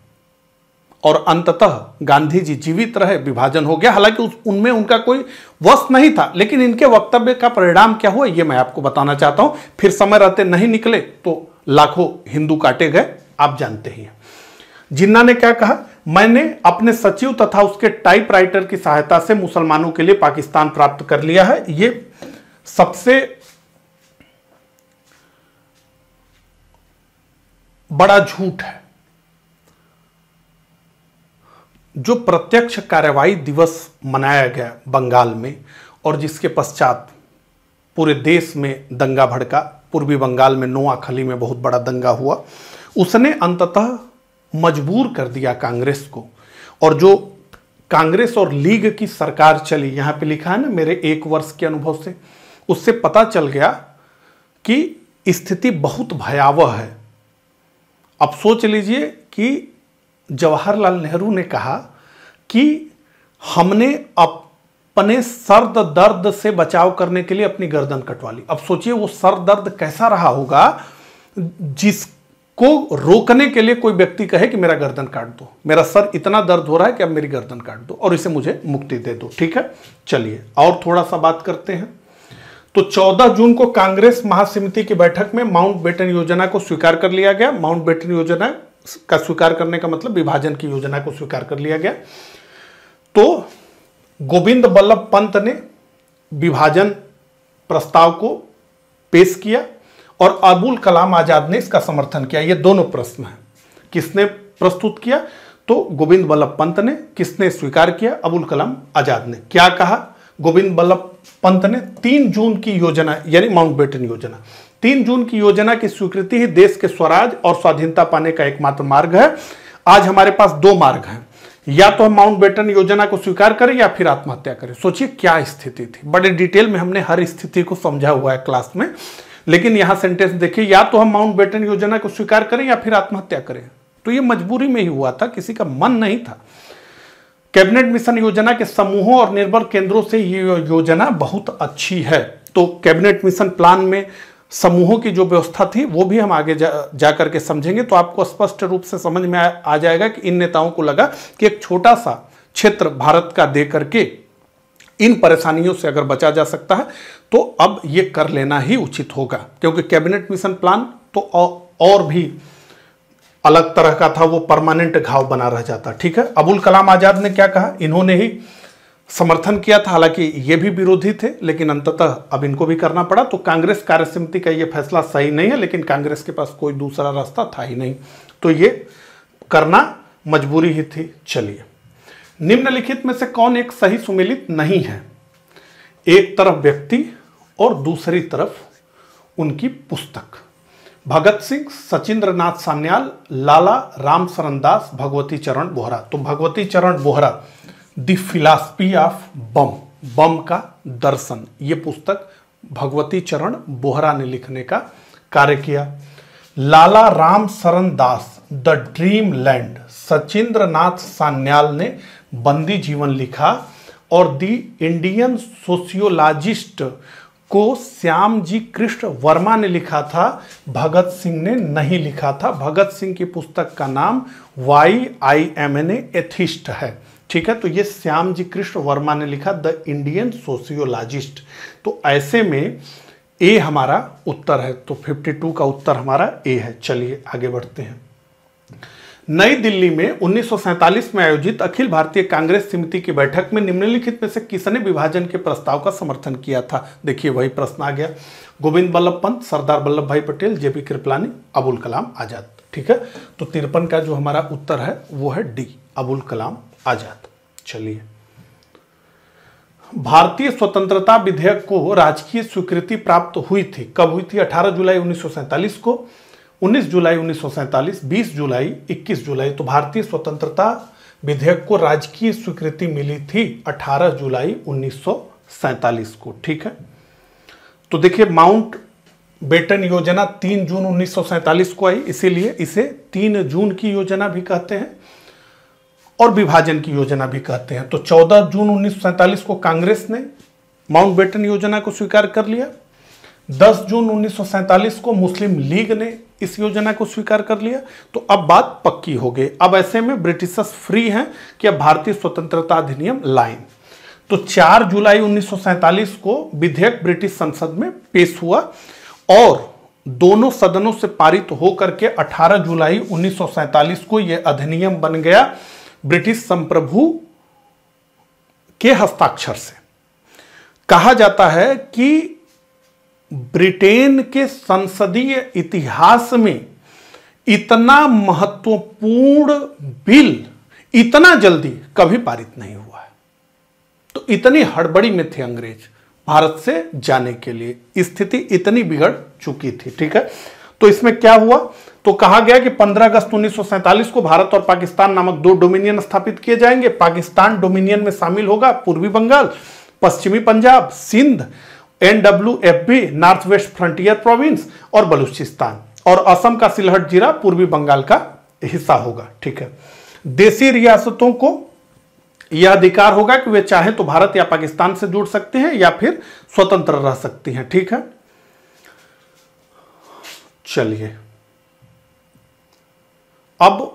Speaker 1: और अंततः गांधी जी जीवित रहे विभाजन हो गया हालांकि उनमें उनका कोई वश नहीं था लेकिन इनके वक्तव्य का परिणाम क्या हुआ यह मैं आपको बताना चाहता हूं फिर समय रहते नहीं निकले तो लाखों हिंदू काटे गए आप जानते ही हैं जिन्ना ने क्या कहा मैंने अपने सचिव तथा उसके टाइपराइटर की सहायता से मुसलमानों के लिए पाकिस्तान प्राप्त कर लिया है ये सबसे बड़ा झूठ है जो प्रत्यक्ष कार्यवाही दिवस मनाया गया बंगाल में और जिसके पश्चात पूरे देश में दंगा भड़का पूर्वी बंगाल में नोआखली में बहुत बड़ा दंगा हुआ उसने अंततः मजबूर कर दिया कांग्रेस को और जो कांग्रेस और लीग की सरकार चली यहाँ पे लिखा है ना मेरे एक वर्ष के अनुभव से उससे पता चल गया कि स्थिति बहुत भयावह है अब सोच लीजिए कि जवाहरलाल नेहरू ने कहा कि हमने अपने सर्द दर्द से बचाव करने के लिए अपनी गर्दन कटवा ली अब सोचिए वो सर दर्द कैसा रहा होगा जिसको रोकने के लिए कोई व्यक्ति कहे कि मेरा गर्दन काट दो मेरा सर इतना दर्द हो रहा है कि अब मेरी गर्दन काट दो और इसे मुझे मुक्ति दे दो ठीक है चलिए और थोड़ा सा बात करते हैं तो 14 जून को कांग्रेस महासमिति की बैठक में माउंट बेटन योजना को स्वीकार कर लिया गया माउंट बेटन योजना का स्वीकार करने का मतलब विभाजन की योजना को स्वीकार कर लिया गया तो गोविंद बल्लभ पंत ने विभाजन प्रस्ताव को पेश किया और अबुल कलाम आजाद ने इसका समर्थन किया ये दोनों प्रश्न हैं किसने प्रस्तुत किया तो गोविंद बल्लभ पंत ने किसने स्वीकार किया अबुल कलाम आजाद ने क्या कहा गोविंद बल्लभ पंत ने तीन जून की योजना यानी माउंटबेटन योजना तीन जून की योजना की स्वीकृति ही देश के स्वराज और स्वाधीनता पाने का एकमात्र मार्ग है आज हमारे पास दो मार्ग हैं या तो हम माउंट बेटन योजना को स्वीकार करें या फिर आत्महत्या करें सोचिए क्या स्थिति थी बड़े डिटेल में हमने हर स्थिति को समझा हुआ है क्लास में लेकिन यहां सेंटेंस देखिए या तो हम माउंट बेटन योजना को स्वीकार करें या फिर आत्महत्या करें तो ये मजबूरी में ही हुआ था किसी का मन नहीं था कैबिनेट मिशन योजना के समूहों और निर्भर केंद्रों से ये योजना बहुत अच्छी है तो कैबिनेट मिशन प्लान में समूहों की जो व्यवस्था थी वो भी हम आगे जा, जा करके समझेंगे तो आपको स्पष्ट रूप से समझ में आ, आ जाएगा कि इन नेताओं को लगा कि एक छोटा सा क्षेत्र भारत का दे करके इन परेशानियों से अगर बचा जा सकता है तो अब ये कर लेना ही उचित होगा क्योंकि कैबिनेट मिशन प्लान तो और भी अलग तरह का था वो परमानेंट घाव बना रह जाता ठीक है अबुल कलाम आज़ाद ने क्या कहा इन्होंने ही समर्थन किया था हालांकि ये भी विरोधी थे लेकिन अंततः अब इनको भी करना पड़ा तो कांग्रेस कार्य समिति का ये फैसला सही नहीं है लेकिन कांग्रेस के पास कोई दूसरा रास्ता था ही नहीं तो ये करना मजबूरी ही थी चलिए निम्नलिखित में से कौन एक सही सुमेलित नहीं है एक तरफ व्यक्ति और दूसरी तरफ उनकी पुस्तक भगत सिंह सचिंद्र नाथ सान्याल लाला राम सरन दास भगवती चरण बोहरा तो Bhagwati Charan Bohra the philosophy of bomb bomb का दर्शन ये पुस्तक भगवती चरण बोहरा ने लिखने का कार्य किया Lala Ram Sharan Das the dream land Sachindra Nath Sanyal ने बंदी जीवन लिखा और द इंडियन सोशियोलॉजिस्ट को श्याम जी कृष्ण वर्मा ने लिखा था भगत सिंह ने नहीं लिखा था भगत सिंह की पुस्तक का नाम why I am an atheist है ठीक है तो ये श्याम जी कृष्ण वर्मा ने लिखा द इंडियन सोशियोलॉजिस्ट तो ऐसे में ए हमारा उत्तर है तो 52 का उत्तर हमारा ए है चलिए आगे बढ़ते हैं नई दिल्ली में उन्नीस में आयोजित अखिल भारतीय कांग्रेस समिति की बैठक में निम्नलिखित में से किसने विभाजन के प्रस्ताव का समर्थन किया था देखिए वही प्रश्न आ गया गोविंद वल्लभ पंत सरदार वल्लभ भाई पटेल जेपी कृपलानी अबुल कलाम आजाद ठीक है तो तिरपन का जो हमारा उत्तर है वो है डी अबुल कलाम आजाद चलिए भारतीय स्वतंत्रता विधेयक को राजकीय स्वीकृति प्राप्त हुई थी कब हुई थी 18 जुलाई उन्नीस को 19 जुलाई उन्नीस 20 जुलाई 21 जुलाई तो भारतीय स्वतंत्रता विधेयक को राजकीय स्वीकृति मिली थी 18 जुलाई उन्नीस को ठीक है तो देखिए माउंट बेटन योजना 3 जून उन्नीस को आई इसीलिए इसे 3 जून की योजना भी कहते हैं और विभाजन की योजना भी कहते हैं तो 14 जून उन्नीस को कांग्रेस ने माउंट बेटन योजना को स्वीकार कर लिया 10 जून उन्नीस को मुस्लिम लीग ने इस योजना को स्वीकार कर लिया तो अब बात पक्की हो गई अब ऐसे में ब्रिटिशर्स फ्री हैं कि अब भारतीय स्वतंत्रता अधिनियम लाएं तो 4 जुलाई उन्नीस को विधेयक ब्रिटिश संसद में पेश हुआ और दोनों सदनों से पारित होकर के 18 जुलाई उन्नीस को यह अधिनियम बन गया ब्रिटिश संप्रभु के हस्ताक्षर से कहा जाता है कि ब्रिटेन के संसदीय इतिहास में इतना महत्वपूर्ण बिल इतना जल्दी कभी पारित नहीं हुआ है तो इतनी हड़बड़ी में थे अंग्रेज भारत से जाने के लिए स्थिति इतनी बिगड़ चुकी थी ठीक है तो इसमें क्या हुआ तो कहा गया कि 15 अगस्त उन्नीस को भारत और पाकिस्तान नामक दो डोमिनियन स्थापित किए जाएंगे पाकिस्तान डोमिनियन में शामिल होगा पूर्वी बंगाल पश्चिमी Punjab Sindh B north west frontier province और बलूचिस्तान और असम का सिलहट जिला पूर्वी बंगाल का हिस्सा होगा ठीक है देशी रियासतों को यह अधिकार होगा कि वे चाहे तो भारत या पाकिस्तान से जुड़ सकते हैं या फिर स्वतंत्र रह सकती हैं ठीक है चलिए अब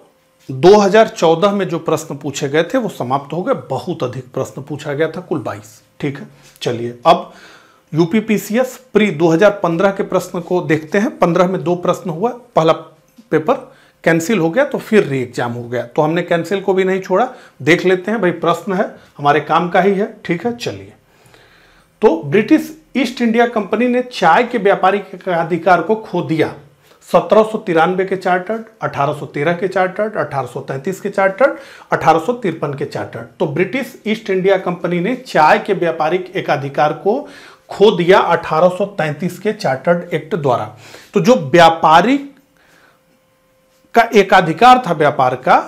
Speaker 1: 2014 में जो प्रश्न पूछे गए थे वो समाप्त हो गए बहुत अधिक प्रश्न पूछा गया था कुल 22 ठीक है चलिए अब यूपीपीसीएस प्री 2015 के प्रश्न को देखते हैं 15 में दो प्रश्न हुआ पहला पेपर कैंसिल हो गया तो फिर री एग्जाम हो गया तो हमने कैंसिल को भी नहीं छोड़ा देख लेते हैं भाई प्रश्न है हमारे काम का ही है ठीक है चलिए तो ब्रिटिश ईस्ट इंडिया कंपनी ने चाय के व्यापारी के अधिकार को खो दिया सत्रह के चार्टर्ड 1813 के चार्टर्ड 1833 के चार्टर्ड अठारह के चार्टर्ड तो ब्रिटिश ईस्ट इंडिया कंपनी ने चाय के व्यापारिक एकाधिकार को खो दिया 1833 के चार्टर्ड एक्ट द्वारा तो जो व्यापारिक का एकाधिकार था व्यापार का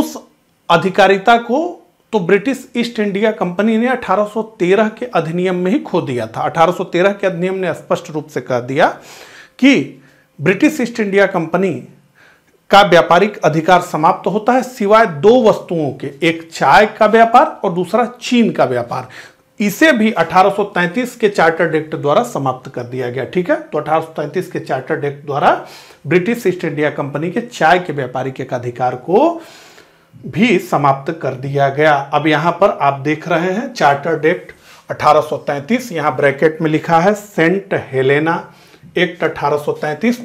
Speaker 1: उस अधिकारिता को तो ब्रिटिश ईस्ट इंडिया कंपनी ने 1813 के अधिनियम में ही खो दिया था 1813 के अधिनियम ने स्पष्ट रूप से कह दिया कि ब्रिटिश ईस्ट इंडिया कंपनी का व्यापारिक अधिकार समाप्त तो होता है सिवाय दो वस्तुओं के एक चाय का व्यापार और दूसरा चीन का व्यापार इसे भी 1833 के चार्टर्ड एक्ट द्वारा समाप्त कर दिया गया ठीक है तो 1833 के चार्टर्ड एक्ट द्वारा ब्रिटिश ईस्ट इंडिया कंपनी के चाय के व्यापारिक एक अधिकार को भी समाप्त कर दिया गया अब यहां पर आप देख रहे हैं चार्टर्ड एक्ट 1833 यहां ब्रैकेट में लिखा है सेंट हेलेना एक्ट अठारह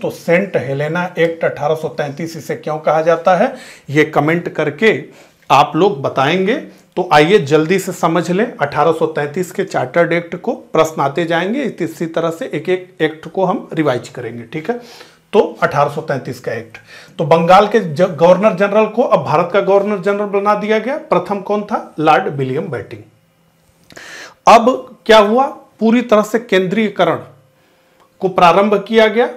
Speaker 1: तो सेंट हेलेना एक्ट अठारह इसे क्यों कहा जाता है ये कमेंट करके आप लोग बताएंगे तो आइए जल्दी से समझ लें 1833 के चार्टर्ड एक्ट को प्रश्न आते जाएंगे इसी तरह से एक एक एक्ट को हम रिवाइज करेंगे ठीक है तो 1833 का एक्ट तो बंगाल के गवर्नर जनरल को अब भारत का गवर्नर जनरल बना दिया गया प्रथम कौन था लॉर्ड विलियम बैटिंग अब क्या हुआ पूरी तरह से केंद्रीयकरण को प्रारंभ किया गया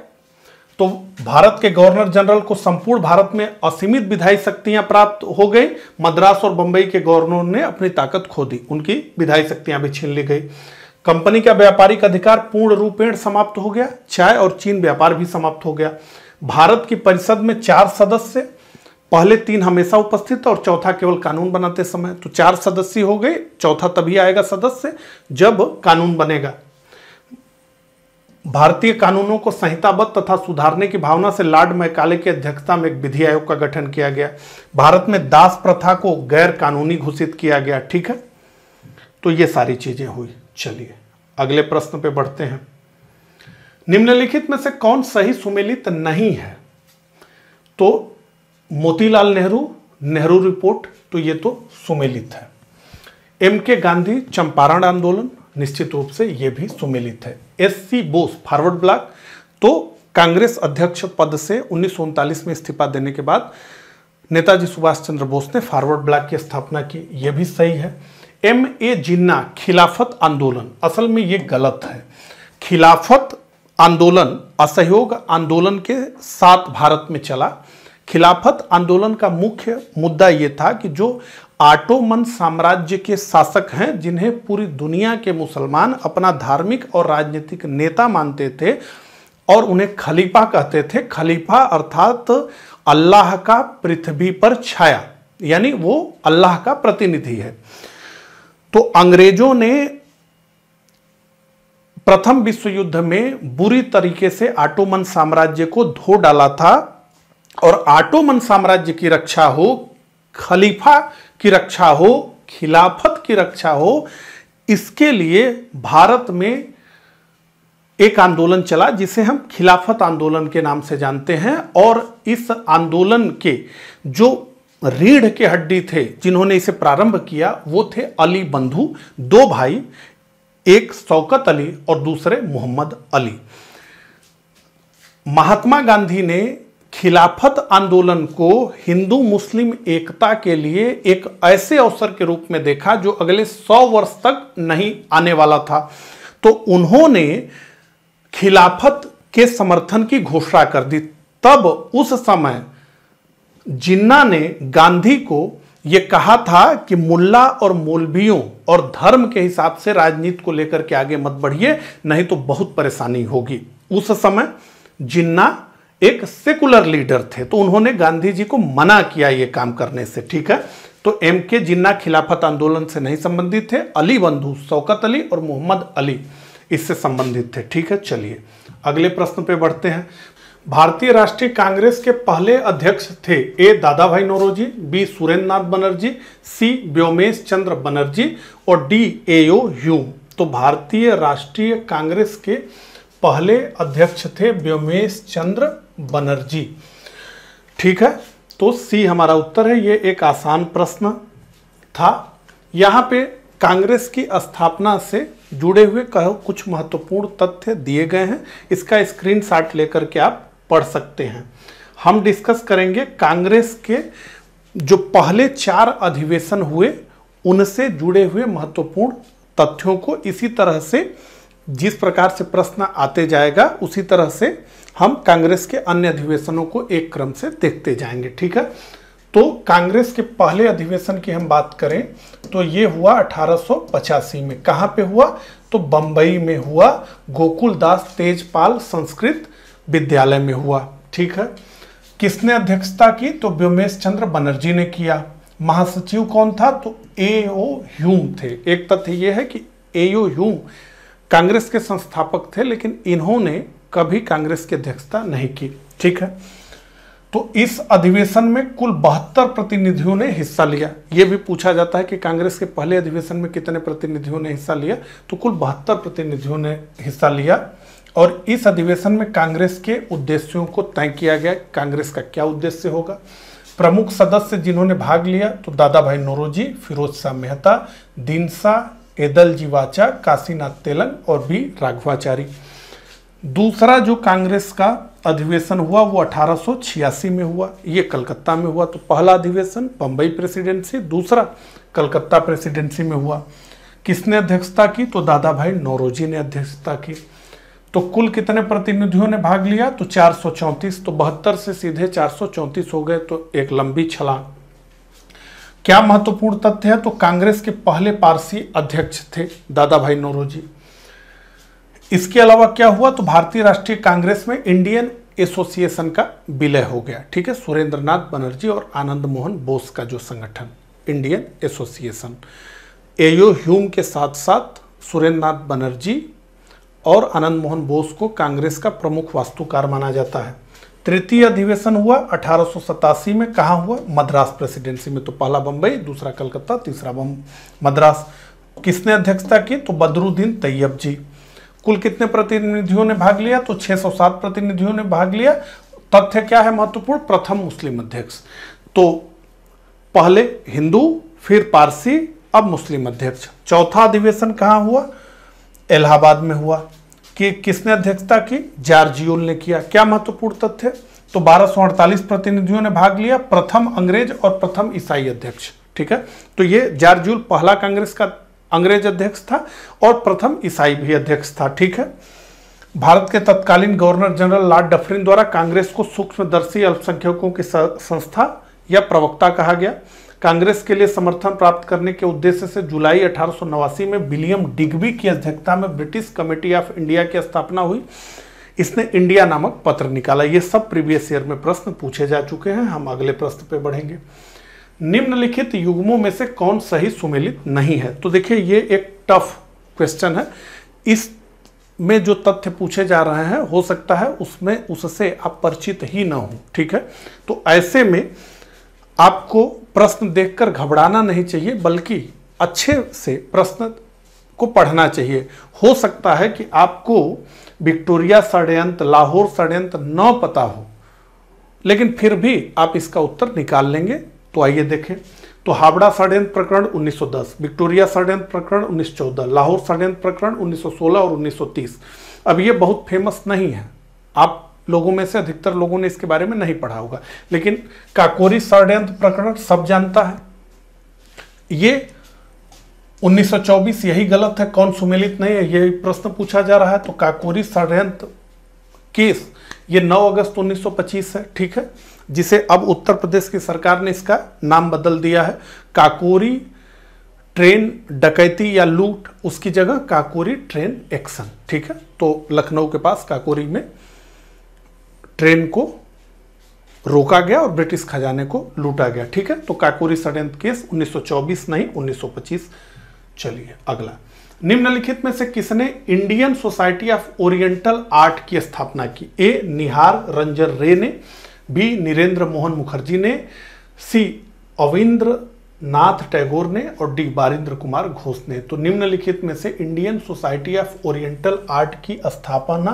Speaker 1: तो भारत के गवर्नर जनरल को संपूर्ण भारत में असीमित विधायी शक्तियां प्राप्त हो गई मद्रास और बंबई के गवर्नर ने अपनी ताकत खो दी उनकी विधायी शक्तियां भी छीन ली गई कंपनी का व्यापारिक अधिकार पूर्ण रूपेण समाप्त हो गया चाय और चीन व्यापार भी समाप्त हो गया भारत की परिषद में चार सदस्य पहले तीन हमेशा उपस्थित और चौथा केवल कानून बनाते समय तो चार सदस्य हो गए चौथा तभी आएगा सदस्य जब कानून बनेगा भारतीय कानूनों को संहिताबद्ध तथा सुधारने की भावना से लॉर्ड मैकाले की अध्यक्षता में एक विधि आयोग का गठन किया गया भारत में दास प्रथा को गैर कानूनी घोषित किया गया ठीक है तो ये सारी चीजें हुई चलिए अगले प्रश्न पे बढ़ते हैं निम्नलिखित में से कौन सही सुमेलित नहीं है तो मोतीलाल नेहरू नेहरू रिपोर्ट तो ये तो सुमेलित है एम के गांधी चंपारण आंदोलन निश्चित रूप से ये भी सुमेलित है S C Bose forward bloc तो कांग्रेस अध्यक्ष पद से उन्नीस में इस्तीफा देने के बाद नेताजी सुभाष चंद्र बोस ने फॉरवर्ड ब्लॉक की स्थापना की यह भी सही है एम ए जिन्ना खिलाफत आंदोलन असल में ये गलत है खिलाफत आंदोलन असहयोग आंदोलन के साथ भारत में चला खिलाफत आंदोलन का मुख्य मुद्दा ये था कि जो आटोमन साम्राज्य के शासक हैं जिन्हें पूरी दुनिया के मुसलमान अपना धार्मिक और राजनीतिक नेता मानते थे और उन्हें खलीफा कहते थे खलीफा अर्थात अल्लाह का पृथ्वी पर छाया यानी वो अल्लाह का प्रतिनिधि है तो अंग्रेजों ने प्रथम विश्व युद्ध में बुरी तरीके से आटोमन साम्राज्य को धो डाला था और आटोमन साम्राज्य की रक्षा हो खलीफा की रक्षा हो खिलाफत की रक्षा हो इसके लिए भारत में एक आंदोलन चला जिसे हम खिलाफत आंदोलन के नाम से जानते हैं और इस आंदोलन के जो रीढ़ के हड्डी थे जिन्होंने इसे प्रारंभ किया वो थे अली बंधु दो भाई एक शौकत अली और दूसरे मोहम्मद अली महात्मा गांधी ने खिलाफत आंदोलन को हिंदू मुस्लिम एकता के लिए एक ऐसे अवसर के रूप में देखा जो अगले सौ वर्ष तक नहीं आने वाला था तो उन्होंने खिलाफत के समर्थन की घोषणा कर दी तब उस समय जिन्ना ने गांधी को यह कहा था कि मुल्ला और मौलवियों और धर्म के हिसाब से राजनीति को लेकर के आगे मत बढ़िए नहीं तो बहुत परेशानी होगी उस समय जिन्ना एक सेकुलर लीडर थे तो उन्होंने गांधी जी को मना किया ये काम करने से ठीक है तो एम के जिन्ना खिलाफत आंदोलन से नहीं संबंधित थे अली बंधु शौकत अली और मोहम्मद अली इससे संबंधित थे ठीक है चलिए अगले प्रश्न पे बढ़ते हैं भारतीय राष्ट्रीय कांग्रेस के पहले अध्यक्ष थे A Dada Bhai Naoroji B Surendra Nath Banerjee C Womesh Chandra Banerjee और डी ए ओ तो भारतीय राष्ट्रीय कांग्रेस के पहले अध्यक्ष थे व्योमेश चंद्र बनर्जी ठीक है तो सी हमारा उत्तर है ये एक आसान प्रश्न था यहाँ पे कांग्रेस की स्थापना से जुड़े हुए कहो कुछ महत्वपूर्ण तथ्य दिए गए हैं इसका स्क्रीनशॉट लेकर के आप पढ़ सकते हैं हम डिस्कस करेंगे कांग्रेस के जो पहले चार अधिवेशन हुए उनसे जुड़े हुए महत्वपूर्ण तथ्यों को इसी तरह से जिस प्रकार से प्रश्न आते जाएगा उसी तरह से हम कांग्रेस के अन्य अधिवेशनों को एक क्रम से देखते जाएंगे ठीक है तो कांग्रेस के पहले अधिवेशन की हम बात करें तो ये हुआ अठारह में कहाँ पे हुआ तो बम्बई में हुआ गोकुलदास तेजपाल संस्कृत विद्यालय में हुआ ठीक है किसने अध्यक्षता की तो व्योमेश चंद्र बनर्जी ने किया महासचिव कौन था तो ए ओ ह्यूम थे एक तथ्य यह है कि ए ओ ह्यूम कांग्रेस के संस्थापक थे लेकिन इन्होंने कभी कांग्रेस की अध्यक्षता नहीं की ठीक है तो इस अधिवेशन में कुल बहत्तर प्रतिनिधियों ने हिस्सा लिया यह भी पूछा जाता है कि कांग्रेस के पहले अधिवेशन में कितने प्रतिनिधियों ने हिस्सा लिया तो कुल बहत्तर प्रतिनिधियों ने हिस्सा लिया और इस अधिवेशन में कांग्रेस के उद्देश्यों को तय किया गया कांग्रेस का क्या उद्देश्य होगा प्रमुख सदस्य जिन्होंने भाग लिया तो दादा भाई नोरोजी फिरोज शाह मेहता दीन एदल जीवाचा काशीनाथ तेलंग और बी राघवाचारी दूसरा जो कांग्रेस का अधिवेशन हुआ वो 1886 में हुआ ये कलकत्ता में हुआ तो पहला अधिवेशन बम्बई प्रेसिडेंसी दूसरा कलकत्ता प्रेसिडेंसी में हुआ किसने अध्यक्षता की तो दादा भाई नौरोजी ने अध्यक्षता की तो कुल कितने प्रतिनिधियों ने भाग लिया तो चार तो बहत्तर से सीधे चार हो गए तो एक लंबी छलांग क्या महत्वपूर्ण तथ्य है तो कांग्रेस के पहले पारसी अध्यक्ष थे दादा भाई नोरोजी इसके अलावा क्या हुआ तो भारतीय राष्ट्रीय कांग्रेस में इंडियन एसोसिएशन का विलय हो गया ठीक है सुरेंद्र नाथ बनर्जी और आनंद मोहन बोस का जो संगठन इंडियन एसोसिएशन एयो ह्यूम के साथ साथ सुरेंद्र बनर्जी और आनंद मोहन बोस को कांग्रेस का प्रमुख वास्तुकार माना जाता है तृतीय अधिवेशन हुआ अठारह में कहा हुआ मद्रास प्रेसिडेंसी में तो पहला बम्बई दूसरा कलकत्ता तीसरा बम मद्रास किसने अध्यक्षता की तो बदरुद्दीन तैयब जी कुल कितने प्रतिनिधियों ने भाग लिया तो 607 प्रतिनिधियों ने भाग लिया तथ्य क्या है महत्वपूर्ण प्रथम मुस्लिम अध्यक्ष तो पहले हिंदू फिर पारसी अब मुस्लिम अध्यक्ष चौथा अधिवेशन कहाँ हुआ इलाहाबाद में हुआ कि किसने अध्यक्षता की जार्जियोल ने किया क्या महत्वपूर्ण तथ्य तो 1248 प्रतिनिधियों ने भाग लिया प्रथम अंग्रेज और प्रथम ईसाई अध्यक्ष ठीक है तो ये जार्जियोल पहला कांग्रेस का अंग्रेज अध्यक्ष था और प्रथम ईसाई भी अध्यक्ष था ठीक है भारत के तत्कालीन गवर्नर जनरल लॉर्ड डफरिन द्वारा कांग्रेस को सूक्ष्मदर्शी अल्पसंख्यकों की संस्था या प्रवक्ता कहा गया कांग्रेस के लिए समर्थन प्राप्त करने के उद्देश्य से जुलाई अठारह में विलियम डिग्बी की अध्यक्षता में ब्रिटिश कमेटी ऑफ इंडिया की स्थापना हुई इसने इंडिया नामक पत्र निकाला ये सब प्रीवियस ईयर में प्रश्न पूछे जा चुके हैं हम अगले प्रश्न पे बढ़ेंगे निम्नलिखित युग्मों में से कौन सही सुमेलित नहीं है तो देखिए ये एक टफ क्वेश्चन है इस में जो तथ्य पूछे जा रहे हैं हो सकता है उसमें उससे आप परिचित ही ना हो ठीक है तो ऐसे में आपको प्रश्न देखकर घबराना नहीं चाहिए बल्कि अच्छे से प्रश्न को पढ़ना चाहिए हो सकता है कि आपको विक्टोरिया षडयंत्र लाहौर षडयंत्र न पता हो लेकिन फिर भी आप इसका उत्तर निकाल लेंगे तो आइए देखें तो हावड़ा षडयंत्र प्रकरण 1910 विक्टोरिया षडयंत्र प्रकरण 1914 लाहौर षडयंत्र प्रकरण 1916 और 1930 अब ये बहुत फेमस नहीं है आप लोगों में से अधिकतर लोगों ने इसके बारे में नहीं पढ़ा होगा लेकिन काकोरी षडयंत्र प्रकरण सब जानता है ये 1924 यही गलत है कौन सुमेलित नहीं है ये प्रश्न पूछा जा रहा है तो काकोरी षडयंत्र केस ये 9 अगस्त 1925 है ठीक है जिसे अब उत्तर प्रदेश की सरकार ने इसका नाम बदल दिया है काकोरी ट्रेन डकैती या लूट उसकी जगह काकोरी ट्रेन एक्शन ठीक है तो लखनऊ के पास काकोरी में ट्रेन को रोका गया और ब्रिटिश खजाने को लूटा गया ठीक है तो काकोरी षडयंत्र केस 1924 नहीं 1925 चलिए अगला निम्नलिखित में से किसने Indian society of oriental art की स्थापना की ए निहार रंजन रे ने बी नीरेंद्र मोहन मुखर्जी ने सी अविंद्र नाथ टैगोर ने और डी बारिंद्र कुमार घोष ने तो निम्नलिखित में से Indian society of oriental art की स्थापना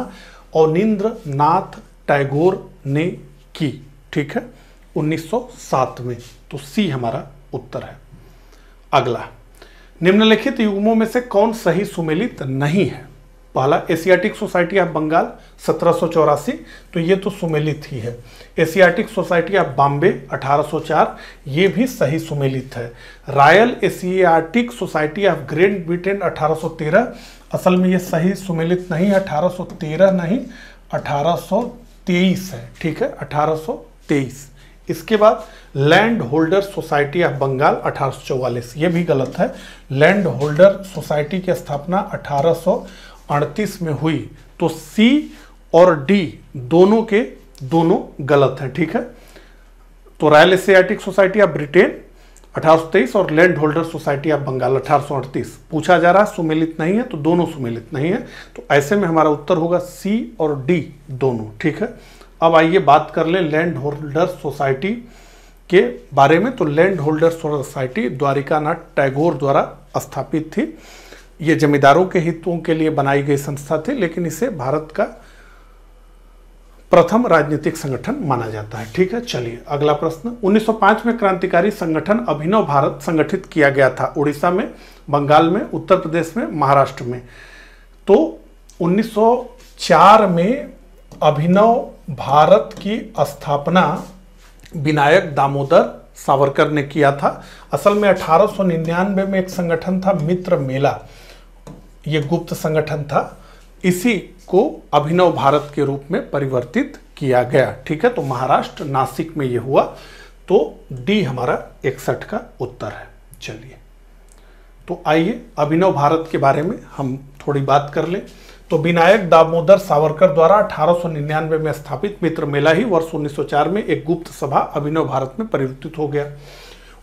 Speaker 1: अनिंद्र नाथ टैगोर ने की ठीक है 1907 में तो सी हमारा उत्तर है अगला निम्नलिखित युग्मों में से कौन सही सुमेलित नहीं है पहला एशियाटिक सोसाइटी ऑफ बंगाल सत्रह तो ये तो सुमेलित ही है एशियाटिक सोसाइटी ऑफ बॉम्बे 1804 ये भी सही सुमेलित है royal Asiatic society of Great Britain 1813 असल में ये सही सुमेलित नहीं है 1813 नहीं तेईस है ठीक है 1823 इसके बाद land holder society of Bengal अठारह ये भी गलत है लैंड होल्डर सोसाइटी की स्थापना अठारह में हुई तो सी और डी दोनों के दोनों गलत है ठीक है तो royal Asiatic society of Britain अठारह और land holder society of Bengal अठारह पूछा जा रहा सुमेलित नहीं है तो दोनों सुमेलित नहीं है तो ऐसे में हमारा उत्तर होगा सी और डी दोनों ठीक है अब आइए बात कर लें लैंड होल्डर सोसाइटी के बारे में तो land holder society Dwarkanath Tagore द्वारा स्थापित थी ये जमींदारों के हितों के लिए बनाई गई संस्था थी लेकिन इसे भारत का प्रथम राजनीतिक संगठन माना जाता है ठीक है चलिए अगला प्रश्न 1905 में क्रांतिकारी संगठन अभिनव भारत संगठित किया गया था उड़ीसा में बंगाल में उत्तर प्रदेश में महाराष्ट्र में तो 1904 में अभिनव भारत की स्थापना विनायक दामोदर सावरकर ने किया था असल में अठारह में एक संगठन था मित्र मेला ये गुप्त संगठन था इसी को अभिनव भारत के रूप में परिवर्तित किया गया ठीक है तो महाराष्ट्र नासिक में यह हुआ तो डी हमारा इकसठ का उत्तर है चलिए तो आइए अभिनव भारत के बारे में हम थोड़ी बात कर लें तो विनायक दामोदर सावरकर द्वारा 1899 में स्थापित मित्र मेला ही वर्ष 1904 में एक गुप्त सभा अभिनव भारत में परिवर्तित हो गया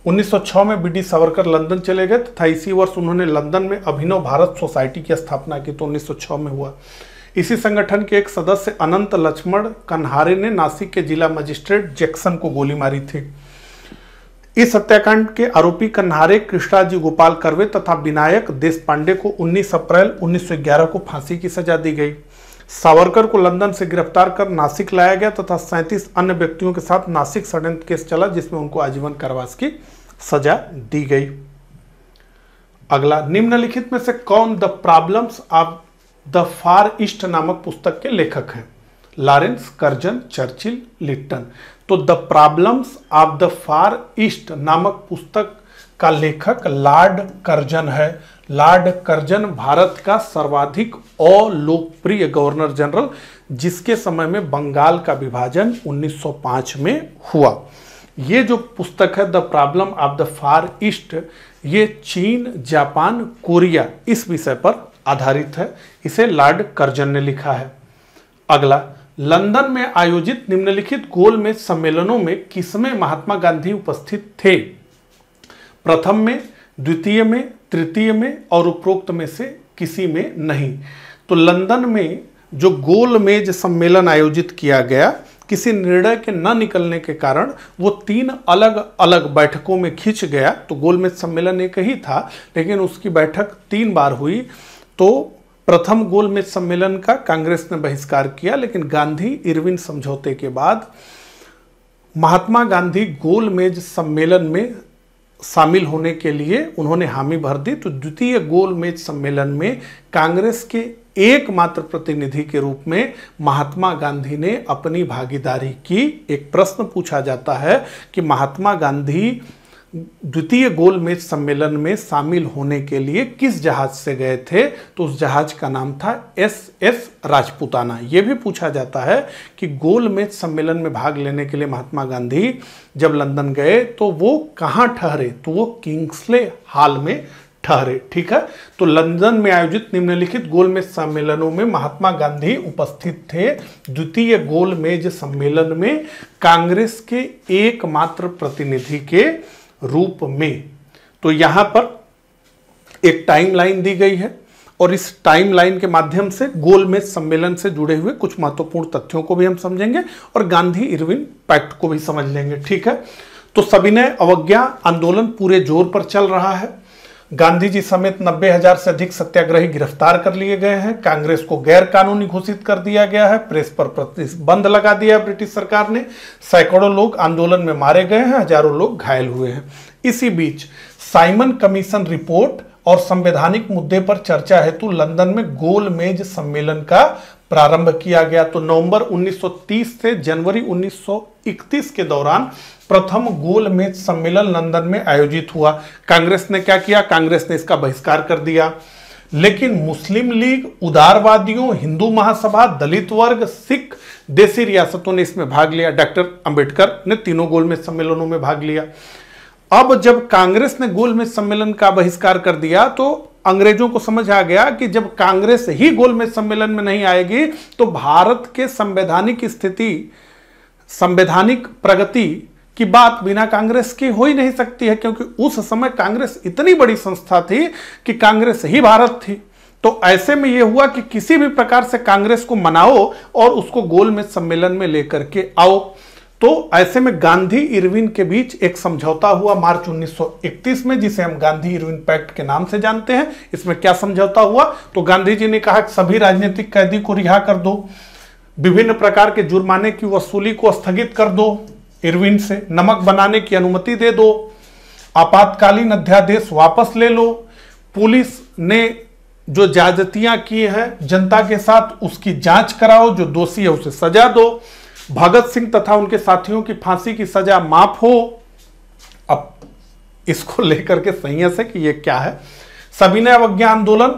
Speaker 1: 1906 में बीडी सावरकर लंदन चले गए तथा इसी वर्ष उन्होंने लंदन में अभिनव भारत सोसाइटी की स्थापना की तो 1906 में हुआ इसी संगठन के एक सदस्य अनंत लक्ष्मण कन्हारे ने नासिक के जिला मजिस्ट्रेट जैक्सन को गोली मारी थी इस हत्याकांड के आरोपी कन्हारे कृष्णाजी गोपाल करवे तथा विनायक देश पांडे को उन्नीस अप्रैल उन्नीस को फांसी की सजा दी गई सावरकर को लंदन से गिरफ्तार कर नासिक लाया गया तथा तो सैंतीस अन्य व्यक्तियों के साथ नासिक षडयंत्र केस चला जिसमें उनको आजीवन कारावास की सजा दी गई अगला निम्नलिखित में से कौन the problems of the Far East नामक पुस्तक के लेखक हैं लॉरेंस कर्जन चर्चिल लिट्टन तो the problems of the Far East नामक पुस्तक का लेखक लॉर्ड कर्जन है लॉर्ड कर्जन भारत का सर्वाधिक अलोकप्रिय गवर्नर जनरल जिसके समय में बंगाल का विभाजन 1905 में हुआ ये जो पुस्तक है the problem of the Far East ये चीन जापान कोरिया इस विषय पर आधारित है इसे लॉर्ड कर्जन ने लिखा है अगला लंदन में आयोजित निम्नलिखित गोलमेज सम्मेलनों में किसमें महात्मा गांधी उपस्थित थे प्रथम में द्वितीय में तृतीय में और उपरोक्त में से किसी में नहीं तो लंदन में जो गोल मेज सम्मेलन आयोजित किया गया किसी निर्णय के न निकलने के कारण वो तीन अलग अलग बैठकों में खींच गया तो गोलमेज सम्मेलन एक ही था लेकिन उसकी बैठक तीन बार हुई तो प्रथम गोलमेज सम्मेलन का कांग्रेस ने बहिष्कार किया लेकिन गांधी इरविन समझौते के बाद महात्मा गांधी गोलमेज सम्मेलन में शामिल होने के लिए उन्होंने हामी भर दी तो द्वितीय गोलमेज सम्मेलन में कांग्रेस के एकमात्र प्रतिनिधि के रूप में महात्मा गांधी ने अपनी भागीदारी की एक प्रश्न पूछा जाता है कि महात्मा गांधी द्वितीय गोलमेज सम्मेलन में शामिल होने के लिए किस जहाज से गए थे तो उस जहाज का नाम था एस एस राजपूताना ये भी पूछा जाता है कि गोलमेज सम्मेलन में भाग लेने के लिए महात्मा गांधी जब लंदन गए तो वो कहाँ ठहरे तो वो किंग्सले हाल में ठहरे ठीक है तो लंदन में आयोजित निम्नलिखित गोलमेज सम्मेलनों में महात्मा गांधी उपस्थित थे द्वितीय गोलमेज सम्मेलन में कांग्रेस के एकमात्र प्रतिनिधि के रूप में तो यहां पर एक टाइम लाइन दी गई है और इस टाइम लाइन के माध्यम से गोल में सम्मेलन से जुड़े हुए कुछ महत्वपूर्ण तथ्यों को भी हम समझेंगे और गांधी इरविन पैक्ट को भी समझ लेंगे ठीक है तो सविनय अवज्ञा आंदोलन पूरे जोर पर चल रहा है गांधी जी समेत नब्बे हजार से अधिक सत्याग्रही गिरफ्तार कर लिए गए हैं कांग्रेस को गैर कानूनी घोषित कर दिया गया है प्रेस पर प्रतिबंध लगा दिया है ब्रिटिश सरकार ने सैकड़ों लोग आंदोलन में मारे गए हैं हजारों लोग घायल हुए हैं इसी बीच साइमन कमीशन रिपोर्ट और संवैधानिक मुद्दे पर चर्चा हेतु लंदन में गोलमेज सम्मेलन का प्रारंभ किया गया तो नवंबर 1930 से जनवरी 1931 के दौरान प्रथम गोल मेज सम्मेलन लंदन में आयोजित हुआ कांग्रेस ने क्या किया कांग्रेस ने इसका बहिष्कार कर दिया लेकिन मुस्लिम लीग उदारवादियों हिंदू महासभा दलित वर्ग सिख देसी रियासतों ने इसमें भाग लिया डॉक्टर अंबेडकर ने तीनों गोलमेज सम्मेलनों में भाग लिया अब जब कांग्रेस ने गोलमेज सम्मेलन का बहिष्कार कर दिया तो अंग्रेजों को समझ आ गया कि जब कांग्रेस ही गोलमेज सम्मेलन में नहीं आएगी तो भारत के संवैधानिक स्थिति संवैधानिक प्रगति की बात बिना कांग्रेस की हो ही नहीं सकती है क्योंकि उस समय कांग्रेस इतनी बड़ी संस्था थी कि कांग्रेस ही भारत थी तो ऐसे में यह हुआ कि किसी भी प्रकार से कांग्रेस को मनाओ और उसको गोल में सम्मेलन में लेकर के आओ तो ऐसे में गांधी इरविन के बीच एक समझौता हुआ मार्च 1931 में जिसे हम गांधी इरविन पैक्ट के नाम से जानते हैं इसमें क्या समझौता हुआ तो गांधी जी ने कहा सभी राजनीतिक कैदी को रिहा कर दो विभिन्न प्रकार के जुर्माने की वसूली को स्थगित कर दो इरविन से नमक बनाने की अनुमति दे दो आपातकालीन अध्यादेश वापस ले लो पुलिस ने जो जाजतियां की है जनता के साथ उसकी जांच कराओ जो दोषी है उसे सजा दो भगत सिंह तथा उनके साथियों की फांसी की सजा माफ हो अब इसको लेकर के सही है कि ये क्या है सविनय अवज्ञा आंदोलन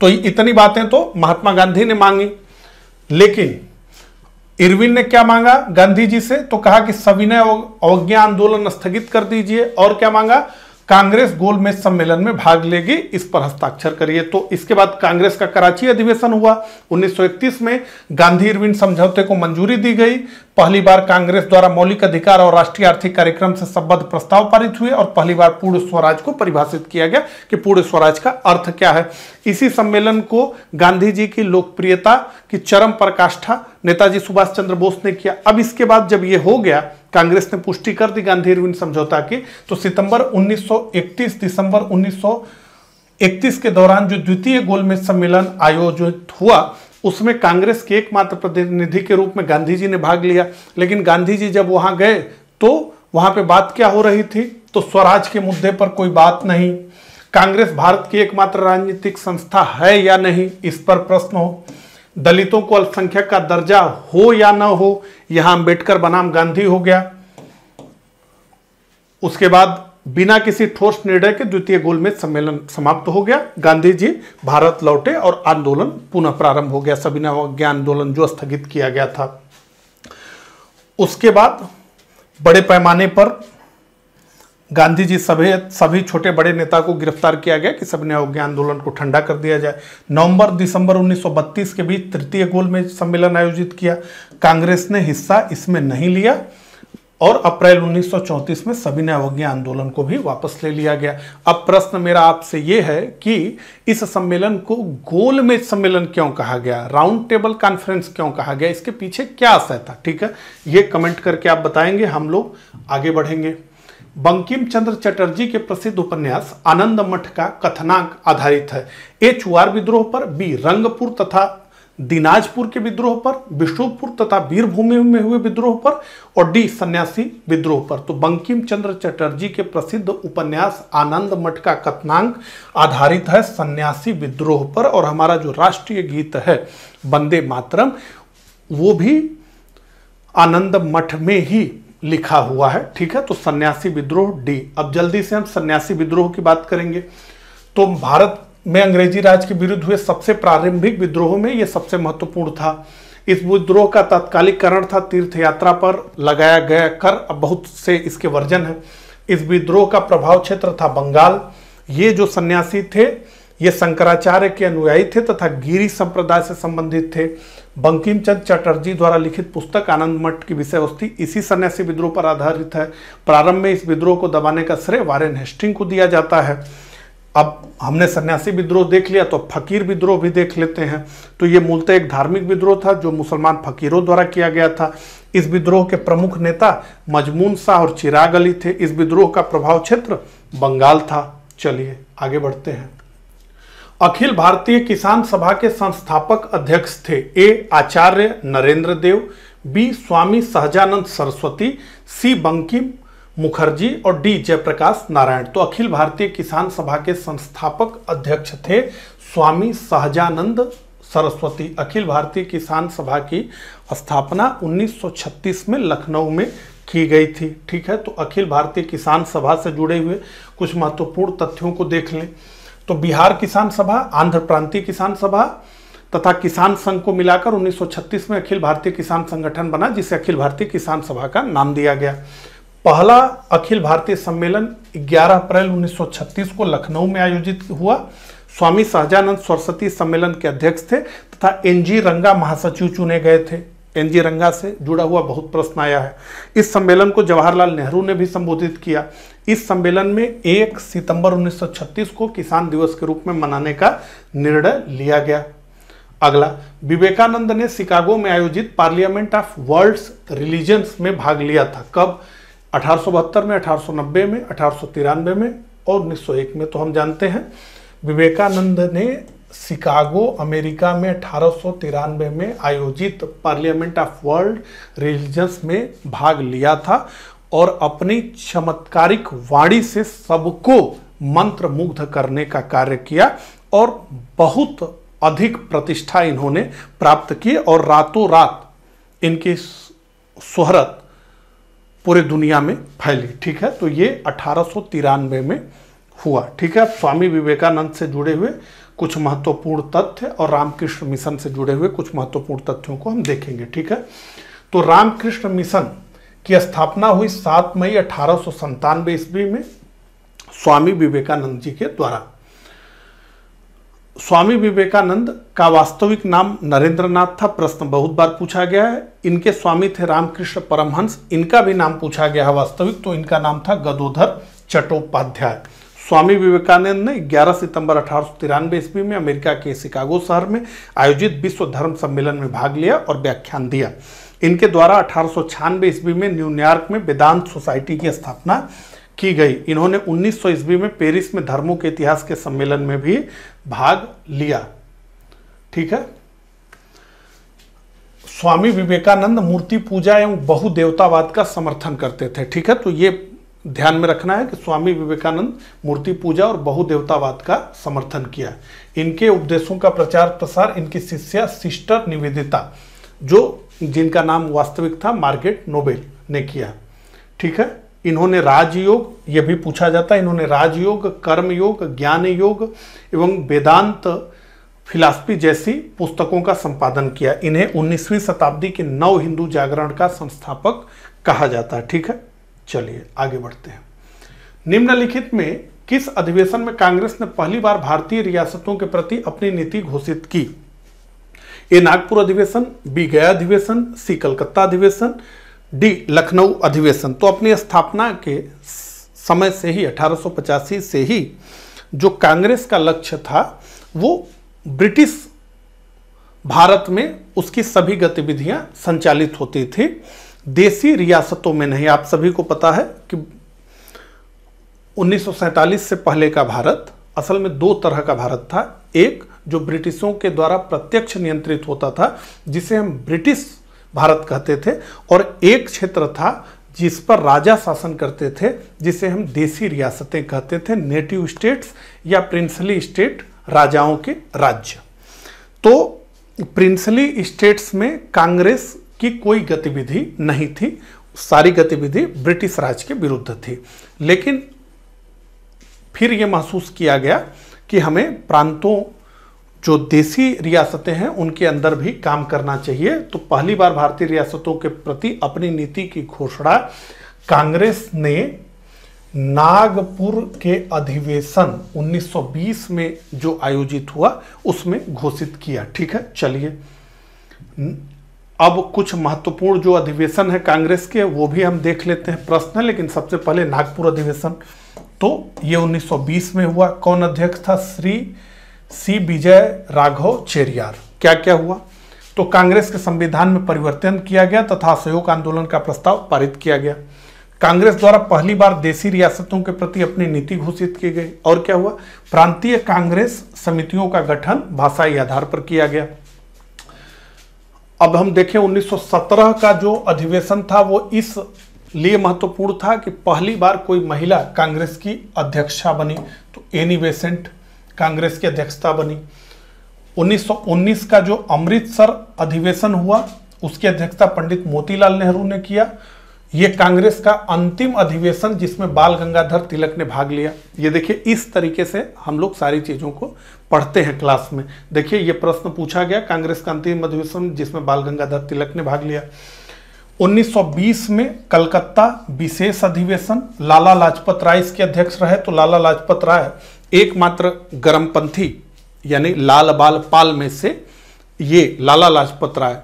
Speaker 1: तो इतनी बातें तो महात्मा गांधी ने मांगी लेकिन इरविन ने क्या मांगा गांधी जी से तो कहा कि सविनय अवज्ञा आंदोलन स्थगित कर दीजिए और क्या मांगा कांग्रेस गोलमेज सम्मेलन में भाग लेगी इस पर हस्ताक्षर करिए तो इसके बाद कांग्रेस का कराची अधिवेशन हुआ 1931 में गांधी इरविन समझौते को मंजूरी दी गई पहली बार कांग्रेस द्वारा मौलिक अधिकार और राष्ट्रीय आर्थिक कार्यक्रम से संबद्ध प्रस्ताव पारित हुए और पहली बार पूर्ण स्वराज को परिभाषित किया गया कि पूर्ण स्वराज का अर्थ क्या है इसी सम्मेलन को गांधी जी की लोकप्रियता की चरम प्रकाष्ठा नेताजी सुभाष चंद्र बोस ने किया अब इसके बाद जब ये हो गया कांग्रेस ने पुष्टि कर दी गांधी इरविन समझौता की तो सितंबर 1931 दिसंबर 1931 के दौरान जो द्वितीय गोलमेज सम्मेलन आयोजित हुआ उसमें कांग्रेस के एकमात्र प्रतिनिधि के रूप में गांधी जी ने भाग लिया लेकिन गांधी जी जब वहां गए तो वहां पे बात क्या हो रही थी तो स्वराज के मुद्दे पर कोई बात नहीं कांग्रेस भारत की एकमात्र राजनीतिक संस्था है या नहीं इस पर प्रश्न हो दलितों को अल्पसंख्यक का दर्जा हो या न हो यहां अंबेडकर बनाम गांधी हो गया उसके बाद बिना किसी ठोस निर्णय के द्वितीय गोल में सम्मेलन समाप्त हो गया गांधी जी भारत लौटे और आंदोलन पुनः प्रारंभ हो गया सभी अवज्ञा आंदोलन जो स्थगित किया गया था उसके बाद बड़े पैमाने पर गांधी जी सभी सभी छोटे बड़े नेता को गिरफ्तार किया गया कि सबने अवज्ञा आंदोलन को ठंडा कर दिया जाए नवंबर दिसंबर 1932 के बीच तृतीय गोल में सम्मेलन आयोजित किया कांग्रेस ने हिस्सा इसमें नहीं लिया और अप्रैल 1934 में सभी ने अवज्ञा आंदोलन को भी वापस ले लिया गया अब प्रश्न मेरा आपसे ये है कि इस सम्मेलन को गोल में सम्मेलन क्यों कहा गया राउंड टेबल कॉन्फ्रेंस क्यों कहा गया इसके पीछे क्या असर था ठीक है ये कमेंट करके आप बताएंगे हम लोग आगे बढ़ेंगे बंकिम चंद्र चटर्जी के प्रसिद्ध उपन्यास आनंद मठ का कथनांक आधारित है ए चुआर विद्रोह पर बी रंगपुर तथा दिनाजपुर के विद्रोह पर विष्णुपुर तथा वीरभूमि में हुए विद्रोह पर और डी सन्यासी विद्रोह पर तो बंकिम चंद्र चटर्जी के प्रसिद्ध उपन्यास आनंद मठ का कथनांक आधारित है सन्यासी विद्रोह पर और हमारा जो राष्ट्रीय गीत है वंदे मातरम वो भी आनंद मठ में ही लिखा हुआ है ठीक है तो सन्यासी विद्रोह डी अब जल्दी से हम सन्यासी विद्रोह की बात करेंगे तो भारत में अंग्रेजी राज के विरुद्ध हुए सबसे प्रारंभिक विद्रोह में यह सबसे महत्वपूर्ण था इस विद्रोह का तात्कालिक कारण था तीर्थ यात्रा पर लगाया गया कर अब बहुत से इसके वर्जन है इस विद्रोह का प्रभाव क्षेत्र था बंगाल ये जो सन्यासी थे ये शंकराचार्य के अनुयायी थे तथा गिरी संप्रदाय से संबंधित थे बंकिम चंद चटर्जी द्वारा लिखित पुस्तक आनंद मठ की विषय वस्तु इसी सन्यासी विद्रोह पर आधारित है प्रारंभ में इस विद्रोह को दबाने का श्रेय वारेन हेस्टिंग को दिया जाता है अब हमने सन्यासी विद्रोह देख लिया तो फकीर विद्रोह भी देख लेते हैं तो ये मूलतः एक धार्मिक विद्रोह था जो मुसलमान फकीरों द्वारा किया गया था इस विद्रोह के प्रमुख नेता मजमून शाह और चिराग अली थे इस विद्रोह का प्रभाव क्षेत्र बंगाल था चलिए आगे बढ़ते हैं अखिल भारतीय किसान सभा के संस्थापक अध्यक्ष थे A Acharya Narendra Dev B Swami Sahajanand Saraswati C Bankim Mukherjee और डी जयप्रकाश नारायण तो अखिल भारतीय किसान सभा के संस्थापक अध्यक्ष थे स्वामी सहजानंद सरस्वती अखिल भारतीय किसान सभा की स्थापना 1936 में लखनऊ में की गई थी ठीक है तो अखिल भारतीय किसान सभा से जुड़े हुए कुछ महत्वपूर्ण तथ्यों को देख लें तो बिहार किसान सभा आंध्र प्रांतीय किसान सभा तथा किसान संघ को मिलाकर 1936 में अखिल भारतीय किसान संगठन बना जिसे अखिल भारतीय किसान सभा का नाम दिया गया पहला अखिल भारतीय सम्मेलन 11 अप्रैल 1936 को लखनऊ में आयोजित हुआ स्वामी सहजानंद सरस्वती सम्मेलन के अध्यक्ष थे तथा एनजी रंगा महासचिव चुने गए थे एनजी रंगा से जुड़ा हुआ बहुत प्रश्न आया है इस सम्मेलन को जवाहरलाल नेहरू ने भी संबोधित किया इस सम्मेलन में 1 सितंबर 1936 को किसान दिवस के रूप में मनाने का निर्णय लिया गया अगला विवेकानंद ने शिकागो में आयोजित पार्लियामेंट ऑफ वर्ल्ड्स रिलीजन्स में भाग लिया था कब अठारह में अठारह में अठारह में और 1901 में तो हम जानते हैं विवेकानंद ने शिकागो अमेरिका में अठारह में आयोजित पार्लियामेंट ऑफ वर्ल्ड रिलीजन्स में भाग लिया था और अपनी चमत्कारिक वाणी से सबको मंत्र मुग्ध करने का कार्य किया और बहुत अधिक प्रतिष्ठा इन्होंने प्राप्त की और रातों रात इनकी शोहरत पूरे दुनिया में फैली ठीक है तो ये अठारह में हुआ ठीक है स्वामी विवेकानंद से जुड़े हुए कुछ महत्वपूर्ण तथ्य और रामकृष्ण मिशन से जुड़े हुए कुछ महत्वपूर्ण तथ्यों को हम देखेंगे ठीक है तो रामकृष्ण मिशन की स्थापना हुई सात मई अठारह सौ ईस्वी में स्वामी विवेकानंद जी के द्वारा स्वामी विवेकानंद का वास्तविक नाम नरेंद्रनाथ था प्रश्न बहुत बार पूछा गया है इनके स्वामी थे रामकृष्ण परमहंस इनका भी नाम पूछा गया है वास्तविक तो इनका नाम था गदोधर चट्टोपाध्याय स्वामी विवेकानंद ने 11 सितंबर अठारह ईस्वी में अमेरिका के शिकागो शहर में आयोजित विश्व धर्म सम्मेलन में भाग लिया और व्याख्यान दिया इनके द्वारा अठारह ईस्वी में न्यूयॉर्क में वेदांत सोसाइटी की स्थापना की गई इन्होंने 1900 ईस्वी में पेरिस में धर्मों के इतिहास के सम्मेलन में भी भाग लिया ठीक है स्वामी विवेकानंद मूर्ति पूजा एवं बहुदेवतावाद का समर्थन करते थे ठीक है तो ये ध्यान में रखना है कि स्वामी विवेकानंद मूर्ति पूजा और बहुदेवतावाद का समर्थन किया इनके उपदेशों का प्रचार प्रसार इनकी शिष्या सिस्टर निवेदिता जो जिनका नाम वास्तविक था मार्केट नोबेल ने किया ठीक है इन्होंने राजयोग यह भी पूछा जाता है इन्होंने राजयोग कर्मयोग ज्ञान योग एवं वेदांत फिलासफी जैसी पुस्तकों का संपादन किया इन्हें 19वीं शताब्दी के नव हिंदू जागरण का संस्थापक कहा जाता है ठीक है चलिए आगे बढ़ते हैं निम्नलिखित में किस अधिवेशन में कांग्रेस ने पहली बार भारतीय रियासतों के प्रति अपनी नीति घोषित की ए नागपुर अधिवेशन बी गया अधिवेशन सी कलकत्ता अधिवेशन डी लखनऊ अधिवेशन तो अपनी स्थापना के समय से ही अठारह से ही जो कांग्रेस का लक्ष्य था वो ब्रिटिश भारत में उसकी सभी गतिविधियां संचालित होती थी देसी रियासतों में नहीं आप सभी को पता है कि 1947 से पहले का भारत असल में दो तरह का भारत था एक जो ब्रिटिशों के द्वारा प्रत्यक्ष नियंत्रित होता था जिसे हम ब्रिटिश भारत कहते थे और एक क्षेत्र था जिस पर राजा शासन करते थे जिसे हम देसी रियासतें कहते थे नेटिव स्टेट्स या प्रिंसली स्टेट राजाओं के राज्य तो प्रिंसली स्टेट्स में कांग्रेस की कोई गतिविधि नहीं थी सारी गतिविधि ब्रिटिश राज के विरुद्ध थी लेकिन फिर यह महसूस किया गया कि हमें प्रांतों जो देसी रियासतें हैं उनके अंदर भी काम करना चाहिए तो पहली बार भारतीय रियासतों के प्रति अपनी नीति की घोषणा कांग्रेस ने नागपुर के अधिवेशन 1920 में जो आयोजित हुआ उसमें घोषित किया ठीक है चलिए अब कुछ महत्वपूर्ण जो अधिवेशन है कांग्रेस के वो भी हम देख लेते हैं प्रश्न है लेकिन सबसे पहले नागपुर अधिवेशन तो ये 1920 में हुआ कौन अध्यक्ष था श्री सी विजय राघव चेरियार क्या क्या हुआ तो कांग्रेस के संविधान में परिवर्तन किया गया तथा असहयोग आंदोलन का प्रस्ताव पारित किया गया कांग्रेस द्वारा पहली बार देशी रियासतों के प्रति अपनी नीति घोषित की गई और क्या हुआ प्रांतीय कांग्रेस समितियों का गठन भाषाई आधार पर किया गया अब हम देखें 1917 का जो अधिवेशन था वो इस लिए महत्वपूर्ण था कि पहली बार कोई महिला कांग्रेस की अध्यक्षा बनी तो एनी बेसेंट कांग्रेस की अध्यक्षता बनी 1919 का जो अमृतसर अधिवेशन हुआ उसकी अध्यक्षता पंडित मोतीलाल नेहरू ने किया ये कांग्रेस का अंतिम अधिवेशन जिसमें बाल गंगाधर तिलक ने भाग लिया ये देखिए इस तरीके से हम लोग सारी चीज़ों को पढ़ते हैं क्लास में देखिए ये प्रश्न पूछा गया कांग्रेस का अंतिम अधिवेशन जिसमें बाल गंगाधर तिलक ने भाग लिया 1920 में कलकत्ता विशेष अधिवेशन लाला लाजपत राय इसके अध्यक्ष रहे तो लाला लाजपत राय एकमात्र गर्मपंथी यानी लाल बाल पाल में से ये लाला लाजपत राय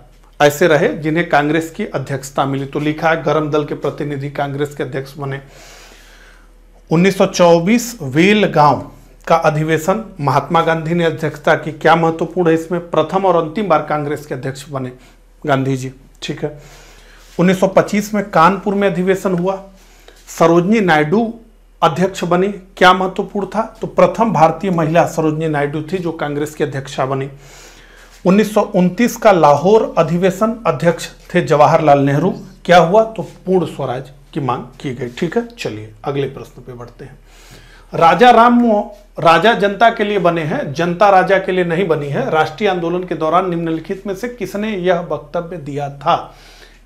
Speaker 1: ऐसे रहे जिन्हें कांग्रेस की अध्यक्षता मिली तो लिखा है गर्म दल के प्रतिनिधि कांग्रेस के अध्यक्ष बने 1924 वेल गांव का अधिवेशन महात्मा गांधी ने अध्यक्षता की क्या महत्वपूर्ण है इसमें प्रथम और अंतिम बार कांग्रेस के अध्यक्ष बने गांधी जी ठीक है 1925 में कानपुर में अधिवेशन हुआ सरोजनी नायडू अध्यक्ष बने क्या महत्वपूर्ण था तो प्रथम भारतीय महिला सरोजनी नायडू थी जो कांग्रेस की अध्यक्षा बनी उन्नीस का लाहौर अधिवेशन अध्यक्ष थे जवाहरलाल नेहरू क्या हुआ तो पूर्ण स्वराज की मांग की गई ठीक है चलिए अगले प्रश्न पे बढ़ते हैं राजा राम राजा जनता के लिए बने हैं जनता राजा के लिए नहीं बनी है राष्ट्रीय आंदोलन के दौरान निम्नलिखित में से किसने यह वक्तव्य दिया था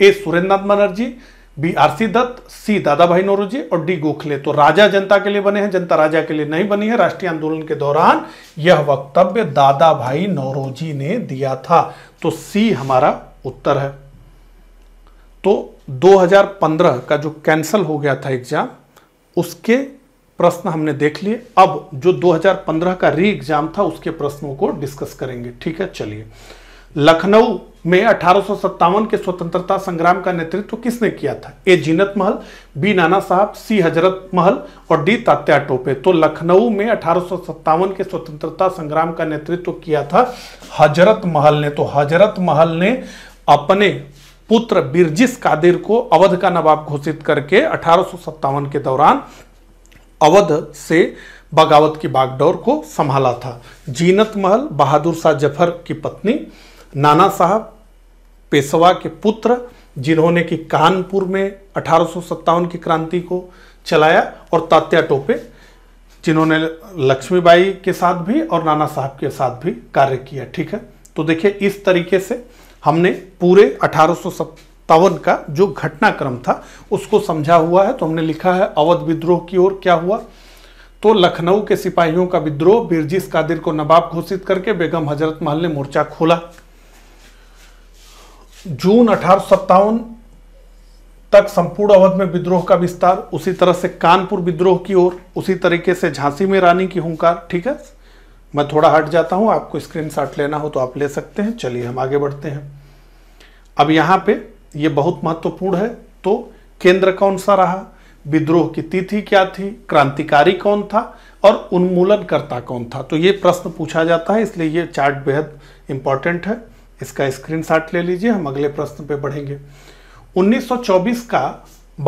Speaker 1: A Surendranath Banerjee B R C Dutt C Dada Bhai Naoroji और डी गोखले तो राजा जनता के लिए बने हैं जनता राजा के लिए नहीं बनी है राष्ट्रीय आंदोलन के दौरान यह वक्तव्य दादा भाई नौरोजी ने दिया था तो सी हमारा उत्तर है तो 2015 का जो कैंसल हो गया था एग्जाम उसके प्रश्न हमने देख लिए अब जो 2015 का री एग्जाम था उसके प्रश्नों को डिस्कस करेंगे ठीक है चलिए लखनऊ में अठारह के स्वतंत्रता संग्राम का नेतृत्व किसने किया था ए जीनत महल बी नाना साहब सी हजरत महल और डी तात्या टोपे तो लखनऊ में अठारह के स्वतंत्रता संग्राम का नेतृत्व किया था हजरत महल ने तो हजरत महल ने अपने पुत्र बिरजिस कादिर को अवध का नवाब घोषित करके अठारह के दौरान अवध से बगावत की बागडोर को संभाला था जीनत महल बहादुर शाह जफर की पत्नी नाना साहब पेशवा के पुत्र जिन्होंने कि कानपुर में अठारह की क्रांति को चलाया और तात्या टोपे जिन्होंने लक्ष्मीबाई के साथ भी और नाना साहब के साथ भी कार्य किया ठीक है तो देखिए इस तरीके से हमने पूरे अठारह का जो घटनाक्रम था उसको समझा हुआ है तो हमने लिखा है अवध विद्रोह की ओर क्या हुआ तो लखनऊ के सिपाहियों का विद्रोह बिरजिस कादिर को नवाब घोषित करके बेगम हजरत महल ने मोर्चा खोला जून अठारह तक संपूर्ण अवध में विद्रोह का विस्तार उसी तरह से कानपुर विद्रोह की ओर उसी तरीके से झांसी में रानी की हुंकार ठीक है मैं थोड़ा हट जाता हूं आपको स्क्रीनशॉट लेना हो तो आप ले सकते हैं चलिए हम आगे बढ़ते हैं अब यहाँ पे ये बहुत महत्वपूर्ण है तो केंद्र कौन सा रहा विद्रोह की तिथि क्या थी क्रांतिकारी कौन था और उन्मूलनकर्ता कौन था तो ये प्रश्न पूछा जाता है इसलिए ये चार्ट बेहद इंपॉर्टेंट है इसका स्क्रीनशॉट ले लीजिए हम अगले प्रश्न पे बढ़ेंगे 1924 का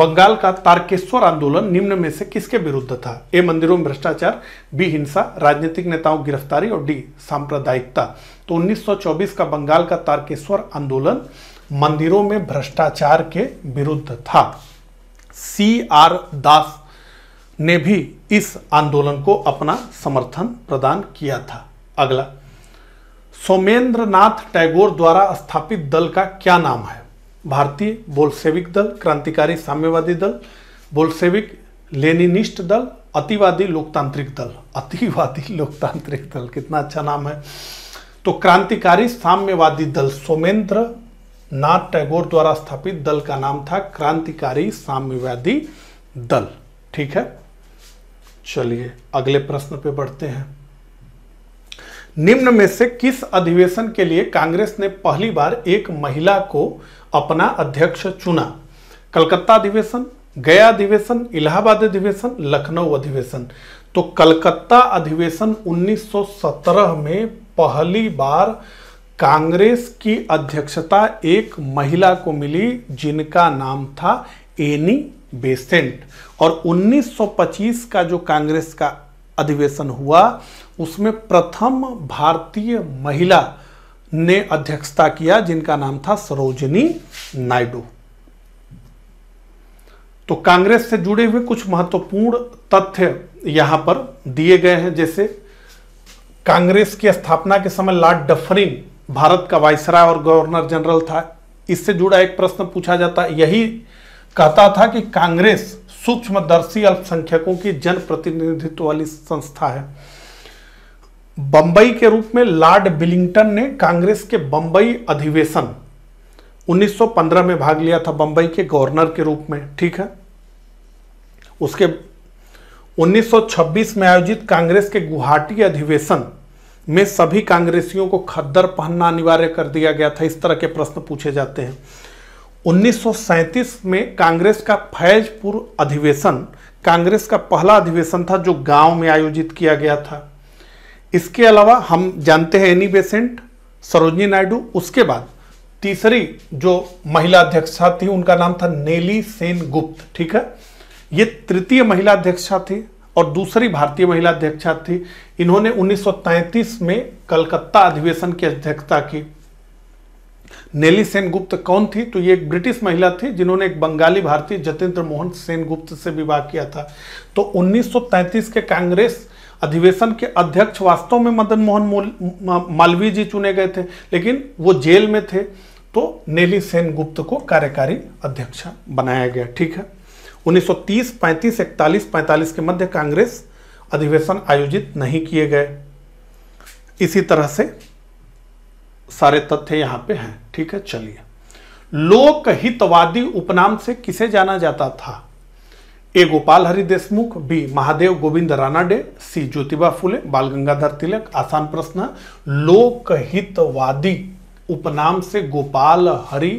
Speaker 1: बंगाल का तारकेश्वर आंदोलन निम्न में से किसके विरुद्ध था ए मंदिरों में भ्रष्टाचार बी हिंसा राजनीतिक नेताओं गिरफ्तारी और डी सांप्रदायिकता तो 1924 का बंगाल का तारकेश्वर आंदोलन मंदिरों में भ्रष्टाचार के विरुद्ध था सी आर दास ने भी इस आंदोलन को अपना समर्थन प्रदान किया था अगला सोमेंद्र नाथ टैगोर द्वारा स्थापित दल का क्या नाम है भारतीय बोलसेविक दल क्रांतिकारी साम्यवादी दल बोलसेविक लेनिनिस्ट दल अतिवादी लोकतांत्रिक दल अतिवादी लोकतांत्रिक दल कितना अच्छा नाम है तो क्रांतिकारी साम्यवादी दल सोमेंद्र नाथ टैगोर द्वारा स्थापित दल का नाम था क्रांतिकारी साम्यवादी दल ठीक है चलिए अगले प्रश्न पे बढ़ते हैं निम्न में से किस अधिवेशन के लिए कांग्रेस ने पहली बार एक महिला को अपना अध्यक्ष चुना कलकत्ता अधिवेशन गया अधिवेशन इलाहाबाद अधिवेशन लखनऊ अधिवेशन तो कलकत्ता अधिवेशन 1917 में पहली बार कांग्रेस की अध्यक्षता एक महिला को मिली जिनका नाम था एनी बेसेंट और 1925 का जो कांग्रेस का अधिवेशन हुआ उसमें प्रथम भारतीय महिला ने अध्यक्षता किया जिनका नाम था सरोजनी नायडू तो कांग्रेस से जुड़े हुए कुछ महत्वपूर्ण तथ्य यहां पर दिए गए हैं जैसे कांग्रेस की स्थापना के समय लॉर्ड डफरिन भारत का वायसराय और गवर्नर जनरल था इससे जुड़ा एक प्रश्न पूछा जाता यही कहता था कि कांग्रेस सूक्ष्मदर्शी अल्पसंख्यकों की जनप्रतिनिधित्व वाली संस्था है बंबई के रूप में लॉर्ड बिलिंगटन ने कांग्रेस के बंबई अधिवेशन 1915 में भाग लिया था बंबई के गवर्नर के रूप में ठीक है उसके 1926 में आयोजित कांग्रेस के गुवाहाटी अधिवेशन में सभी कांग्रेसियों को खद्दर पहनना अनिवार्य कर दिया गया था इस तरह के प्रश्न पूछे जाते हैं 1937 में कांग्रेस का फैजपुर अधिवेशन कांग्रेस का पहला अधिवेशन था जो गांव में आयोजित किया गया था इसके अलावा हम जानते हैं एनी बेसेंट सरोजनी नायडू उसके बाद तीसरी जो महिला अध्यक्षा थी उनका नाम था नेली सेन गुप्त ठीक है ये तृतीय महिला अध्यक्षा थी और दूसरी भारतीय महिला अध्यक्षा थी इन्होंने 1933 में कलकत्ता अधिवेशन की अध्यक्षता की नेली सेन गुप्त कौन थी तो ये एक ब्रिटिश महिला थी जिन्होंने एक बंगाली भारतीय जतेंद्र मोहन सेन गुप्त से विवाह किया था तो 1933 के कांग्रेस अधिवेशन के अध्यक्ष वास्तव में मदन मोहन मालवीय जी चुने गए थे लेकिन वो जेल में थे तो नेली सेन गुप्त को कार्यकारी अध्यक्ष बनाया गया ठीक है 1930, 35, 41, 45 के मध्य कांग्रेस अधिवेशन आयोजित नहीं किए गए इसी तरह से सारे तथ्य यहां पे हैं ठीक है चलिए लोकहितवादी उपनाम से किसे जाना जाता था A Gopal Hari Deshmukh B Mahadev Govind Ranade C Jyotiba Phule Bal Gangadhar तिलक आसान प्रश्न लोकहितवादी उपनाम से गोपाल हरि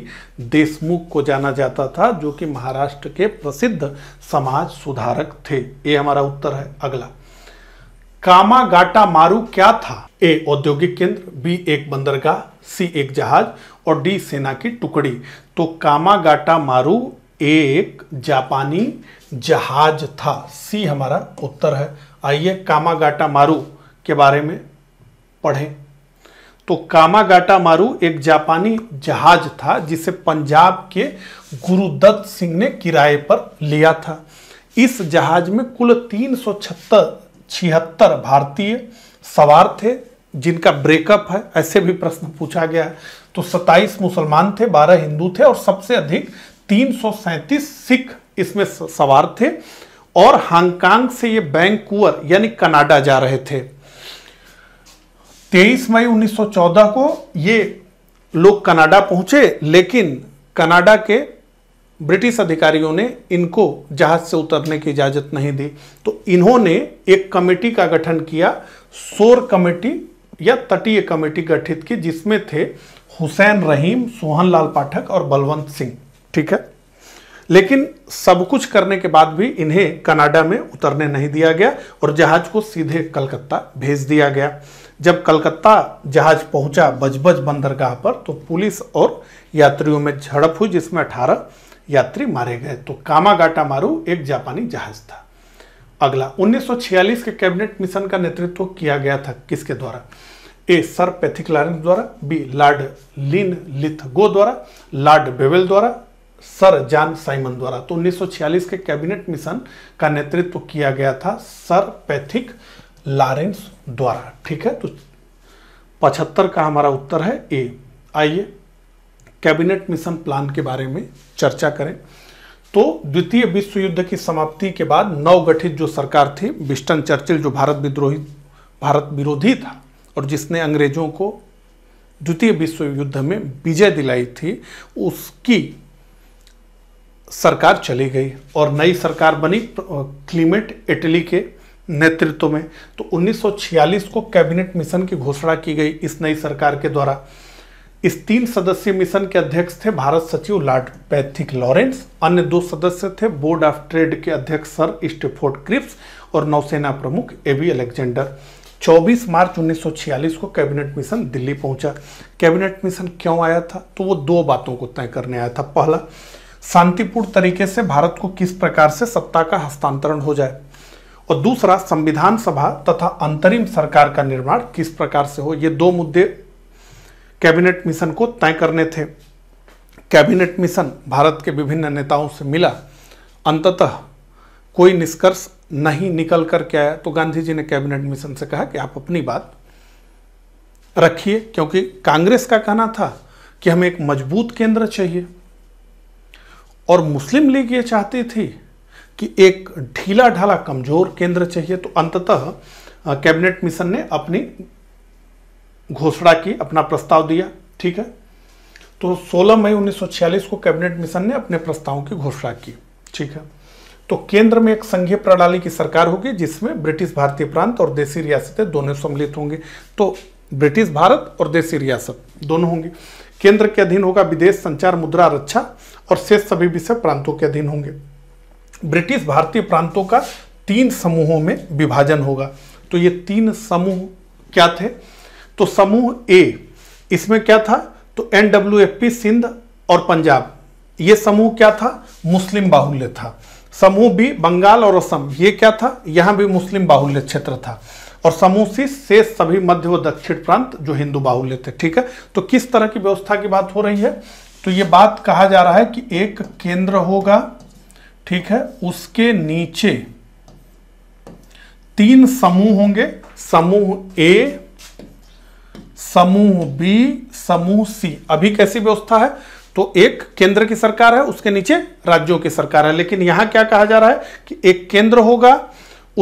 Speaker 1: देशमुख को जाना जाता था जो कि महाराष्ट्र के प्रसिद्ध समाज सुधारक थे ये हमारा उत्तर है अगला कामागाटा मारू क्या था ए औद्योगिक केंद्र बी एक बंदरगाह सी एक जहाज और डी सेना की टुकड़ी तो कामागाटा मारू एक जापानी जहाज था सी हमारा उत्तर है आइए कामागाटा मारू के बारे में पढ़ें तो कामागाटा मारू एक जापानी जहाज था जिसे पंजाब के गुरुदत्त सिंह ने किराए पर लिया था इस जहाज में कुल तीन सौ छिहत्तर भारतीय सवार थे जिनका ब्रेकअप है ऐसे भी प्रश्न पूछा गया है तो 27 मुसलमान थे 12 हिंदू थे और सबसे अधिक तीन सिख इसमें सवार थे और हांगकांग से ये बैंकुअर यानी कनाडा जा रहे थे 23 मई 1914 को ये लोग कनाडा पहुंचे लेकिन कनाडा के ब्रिटिश अधिकारियों ने इनको जहाज से उतरने की इजाज़त नहीं दी तो इन्होंने एक कमेटी का गठन किया सोर कमेटी या तटीय कमेटी गठित की जिसमें थे हुसैन रहीम सोहनलाल पाठक और बलवंत सिंह ठीक है लेकिन सब कुछ करने के बाद भी इन्हें कनाडा में उतरने नहीं दिया गया और जहाज को सीधे कलकत्ता भेज दिया गया जब कलकत्ता जहाज पहुंचा बजबज बंदरगाह पर तो पुलिस और यात्रियों में झड़प हुई जिसमें अठारह यात्री मारे गए तो कामागाटा मारू एक जापानी जहाज था अगला 1946 के कैबिनेट मिशन का नेतृत्व तो किया गया था किसके द्वारा ए सर पैथिक लॉरेंस द्वारा बी लॉर्ड लीन लिथगो द्वारा लॉर्ड बेवेल द्वारा सर जॉन साइमन द्वारा तो 1946 के कैबिनेट मिशन का नेतृत्व किया गया था सर पैथिक लॉरेंस द्वारा ठीक है तो पचहत्तर का हमारा उत्तर है ए आइए कैबिनेट मिशन प्लान के बारे में चर्चा करें तो द्वितीय विश्व युद्ध की समाप्ति के बाद नवगठित जो सरकार थी विस्टन चर्चिल जो भारत विद्रोही भारत विरोधी था और जिसने अंग्रेजों को द्वितीय विश्व युद्ध में विजय दिलाई थी उसकी सरकार चली गई और नई सरकार बनी क्लीमेट इटली के नेतृत्व में तो 1946 को कैबिनेट मिशन की घोषणा की गई इस नई सरकार के द्वारा इस तीन सदस्यीय मिशन के अध्यक्ष थे भारत सचिव लॉर्ड पैथिक लॉरेंस अन्य दो सदस्य थे बोर्ड ऑफ ट्रेड के अध्यक्ष सर स्टेफोर्ड क्रिप्स और नौसेना प्रमुख ए बी अलेक्जेंडर 24 मार्च 1946 को कैबिनेट मिशन दिल्ली पहुंचा कैबिनेट मिशन क्यों आया था तो वो दो बातों को तय करने आया था पहला शांतिपूर्ण तरीके से भारत को किस प्रकार से सत्ता का हस्तांतरण हो जाए और दूसरा संविधान सभा तथा अंतरिम सरकार का निर्माण किस प्रकार से हो ये दो मुद्दे कैबिनेट मिशन को तय करने थे कैबिनेट मिशन भारत के विभिन्न नेताओं से मिला अंततः कोई निष्कर्ष नहीं निकल कर के आया तो गांधी जी ने कैबिनेट मिशन से कहा कि आप अपनी बात रखिए क्योंकि कांग्रेस का कहना था कि हमें एक मजबूत केंद्र चाहिए और मुस्लिम लीग ये चाहती थी कि एक ढीला ढाला कमजोर केंद्र चाहिए तो अंततः कैबिनेट मिशन ने अपनी घोषणा की अपना प्रस्ताव दिया ठीक है तो 16 मई 1946 को कैबिनेट मिशन ने अपने प्रस्तावों की घोषणा की ठीक है तो केंद्र में एक संघीय प्रणाली की सरकार होगी जिसमें ब्रिटिश भारतीय प्रांत और देशी रियासतें दोनों सम्मिलित होंगे तो ब्रिटिश भारत और देशी रियासत दोनों होंगे केंद्र के अधीन होगा विदेश संचार मुद्रा रक्षा और शेष सभी विषय प्रांतों के अधीन होंगे ब्रिटिश भारतीय प्रांतों का तीन समूहों में विभाजन होगा तो ये तीन समूह क्या थे तो समूह ए इसमें क्या था तो एन एफ पी सिंध और पंजाब ये समूह क्या था मुस्लिम बाहुल्य था समूह बी बंगाल और असम ये क्या था यहाँ भी मुस्लिम बाहुल्य क्षेत्र था और समूह सी से सभी मध्य व दक्षिण प्रांत जो हिंदू बाहुल्य थे ठीक है तो किस तरह की व्यवस्था की बात हो रही है तो ये बात कहा जा रहा है कि एक केंद्र होगा ठीक है उसके नीचे तीन समूह होंगे समूह ए समूह बी समूह सी अभी कैसी व्यवस्था है तो एक केंद्र की सरकार है उसके नीचे राज्यों की सरकार है लेकिन यहां क्या कहा जा रहा है कि एक केंद्र होगा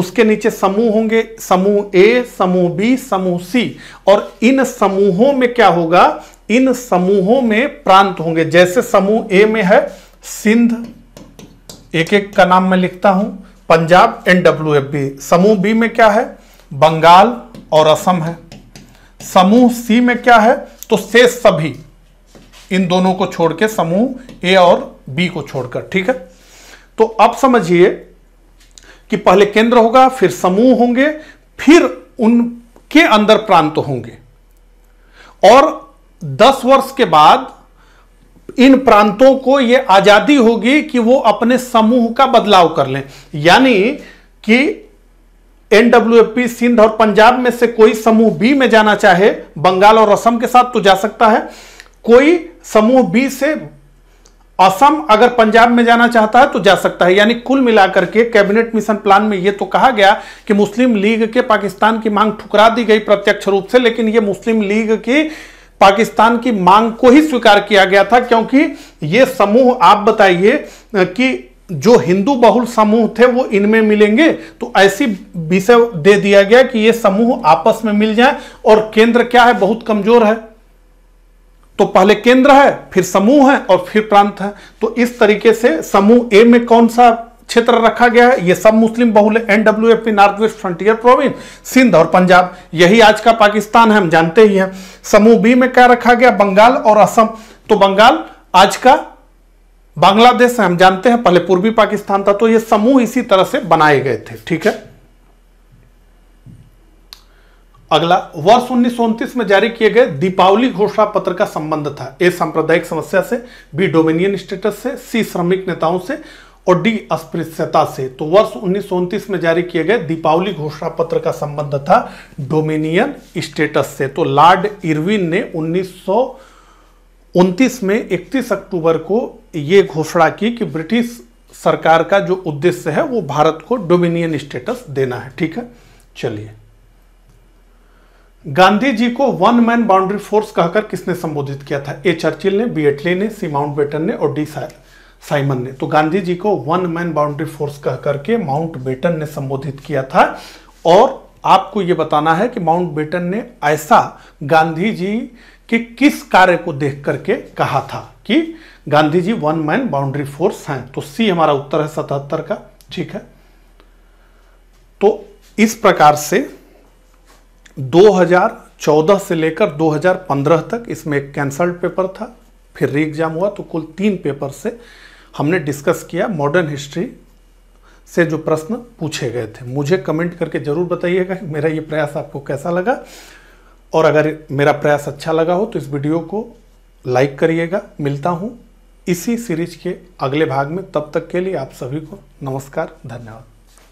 Speaker 1: उसके नीचे समूह होंगे समूह ए समूह बी समूह सी और इन समूहों में क्या होगा इन समूहों में प्रांत होंगे जैसे समूह ए में है सिंध एक एक का नाम मैं लिखता हूं Punjab and W F B समूह बी में क्या है बंगाल और असम है समूह सी में क्या है तो शेष सभी इन दोनों को छोड़ के समूह ए और बी को छोड़कर ठीक है तो अब समझिए कि पहले केंद्र होगा फिर समूह होंगे फिर उनके अंदर प्रांत होंगे और दस वर्ष के बाद इन प्रांतों को यह आजादी होगी कि वो अपने समूह का बदलाव कर लें यानी कि एनडब्ल्यूएफपी सिंध और पंजाब में से कोई समूह बी में जाना चाहे बंगाल और असम के साथ तो जा सकता है कोई समूह बी से असम अगर पंजाब में जाना चाहता है तो जा सकता है यानी कुल मिलाकर के कैबिनेट मिशन प्लान में यह तो कहा गया कि मुस्लिम लीग के पाकिस्तान की मांग ठुकरा दी गई प्रत्यक्ष रूप से लेकिन यह मुस्लिम लीग की पाकिस्तान की मांग को ही स्वीकार किया गया था क्योंकि ये समूह आप बताइए कि जो हिंदू बहुल समूह थे वो इनमें मिलेंगे तो ऐसी विषय दे दिया गया कि ये समूह आपस में मिल जाए और केंद्र क्या है बहुत कमजोर है तो पहले केंद्र है फिर समूह है और फिर प्रांत है तो इस तरीके से समूह ए में कौन सा क्षेत्र रखा गया है ये सब मुस्लिम बहुल F NWFP north west frontier province Sindh और पंजाब यही आज का पाकिस्तान है हम जानते ही हैं समूह बी में क्या रखा गया बंगाल और असम तो बंगाल आज का बांग्लादेश है हम जानते हैं पहले पूर्वी पाकिस्तान था तो ये समूह इसी तरह से बनाए गए थे ठीक है अगला वर्ष उन्नीस में जारी किए गए दीपावली घोषणा पत्र का संबंध था ए सांप्रदायिक समस्या से बी डोमिनियन स्टेटस से सी श्रमिक नेताओं से और डी अस्पृश्यता से तो वर्ष उन्नीस में जारी किए गए दीपावली घोषणा पत्र का संबंध था डोमिनियन स्टेटस से तो लॉर्ड इरविन ने उन्नीस में 31 अक्टूबर को ये घोषणा की कि ब्रिटिश सरकार का जो उद्देश्य है वो भारत को डोमिनियन स्टेटस देना है ठीक है चलिए गांधी जी को वन मैन बाउंड्री फोर्स कहकर किसने संबोधित किया था ए चर्चिल ने बी एटली ने सी माउंट बेटन ने और डी शायद साइमन ने तो गांधी जी को वन मैन बाउंड्री फोर्स कह करके माउंट बेटन ने संबोधित किया था और आपको ये बताना है कि माउंट बेटन ने ऐसा गांधी जी के किस कार्य को देख करके कहा था कि Gandhi ji one man boundary force हैं तो सी हमारा उत्तर है सतहत्तर का ठीक है तो इस प्रकार से 2014 से लेकर 2015 तक इसमें एक कैंसल्ड पेपर था फिर री एग्जाम हुआ तो कुल तीन पेपर से हमने डिस्कस किया मॉडर्न हिस्ट्री से जो प्रश्न पूछे गए थे मुझे कमेंट करके ज़रूर बताइएगा कि मेरा ये प्रयास आपको कैसा लगा और अगर मेरा प्रयास अच्छा लगा हो तो इस वीडियो को लाइक करिएगा मिलता हूँ इसी सीरीज के अगले भाग में तब तक के लिए आप सभी को नमस्कार धन्यवाद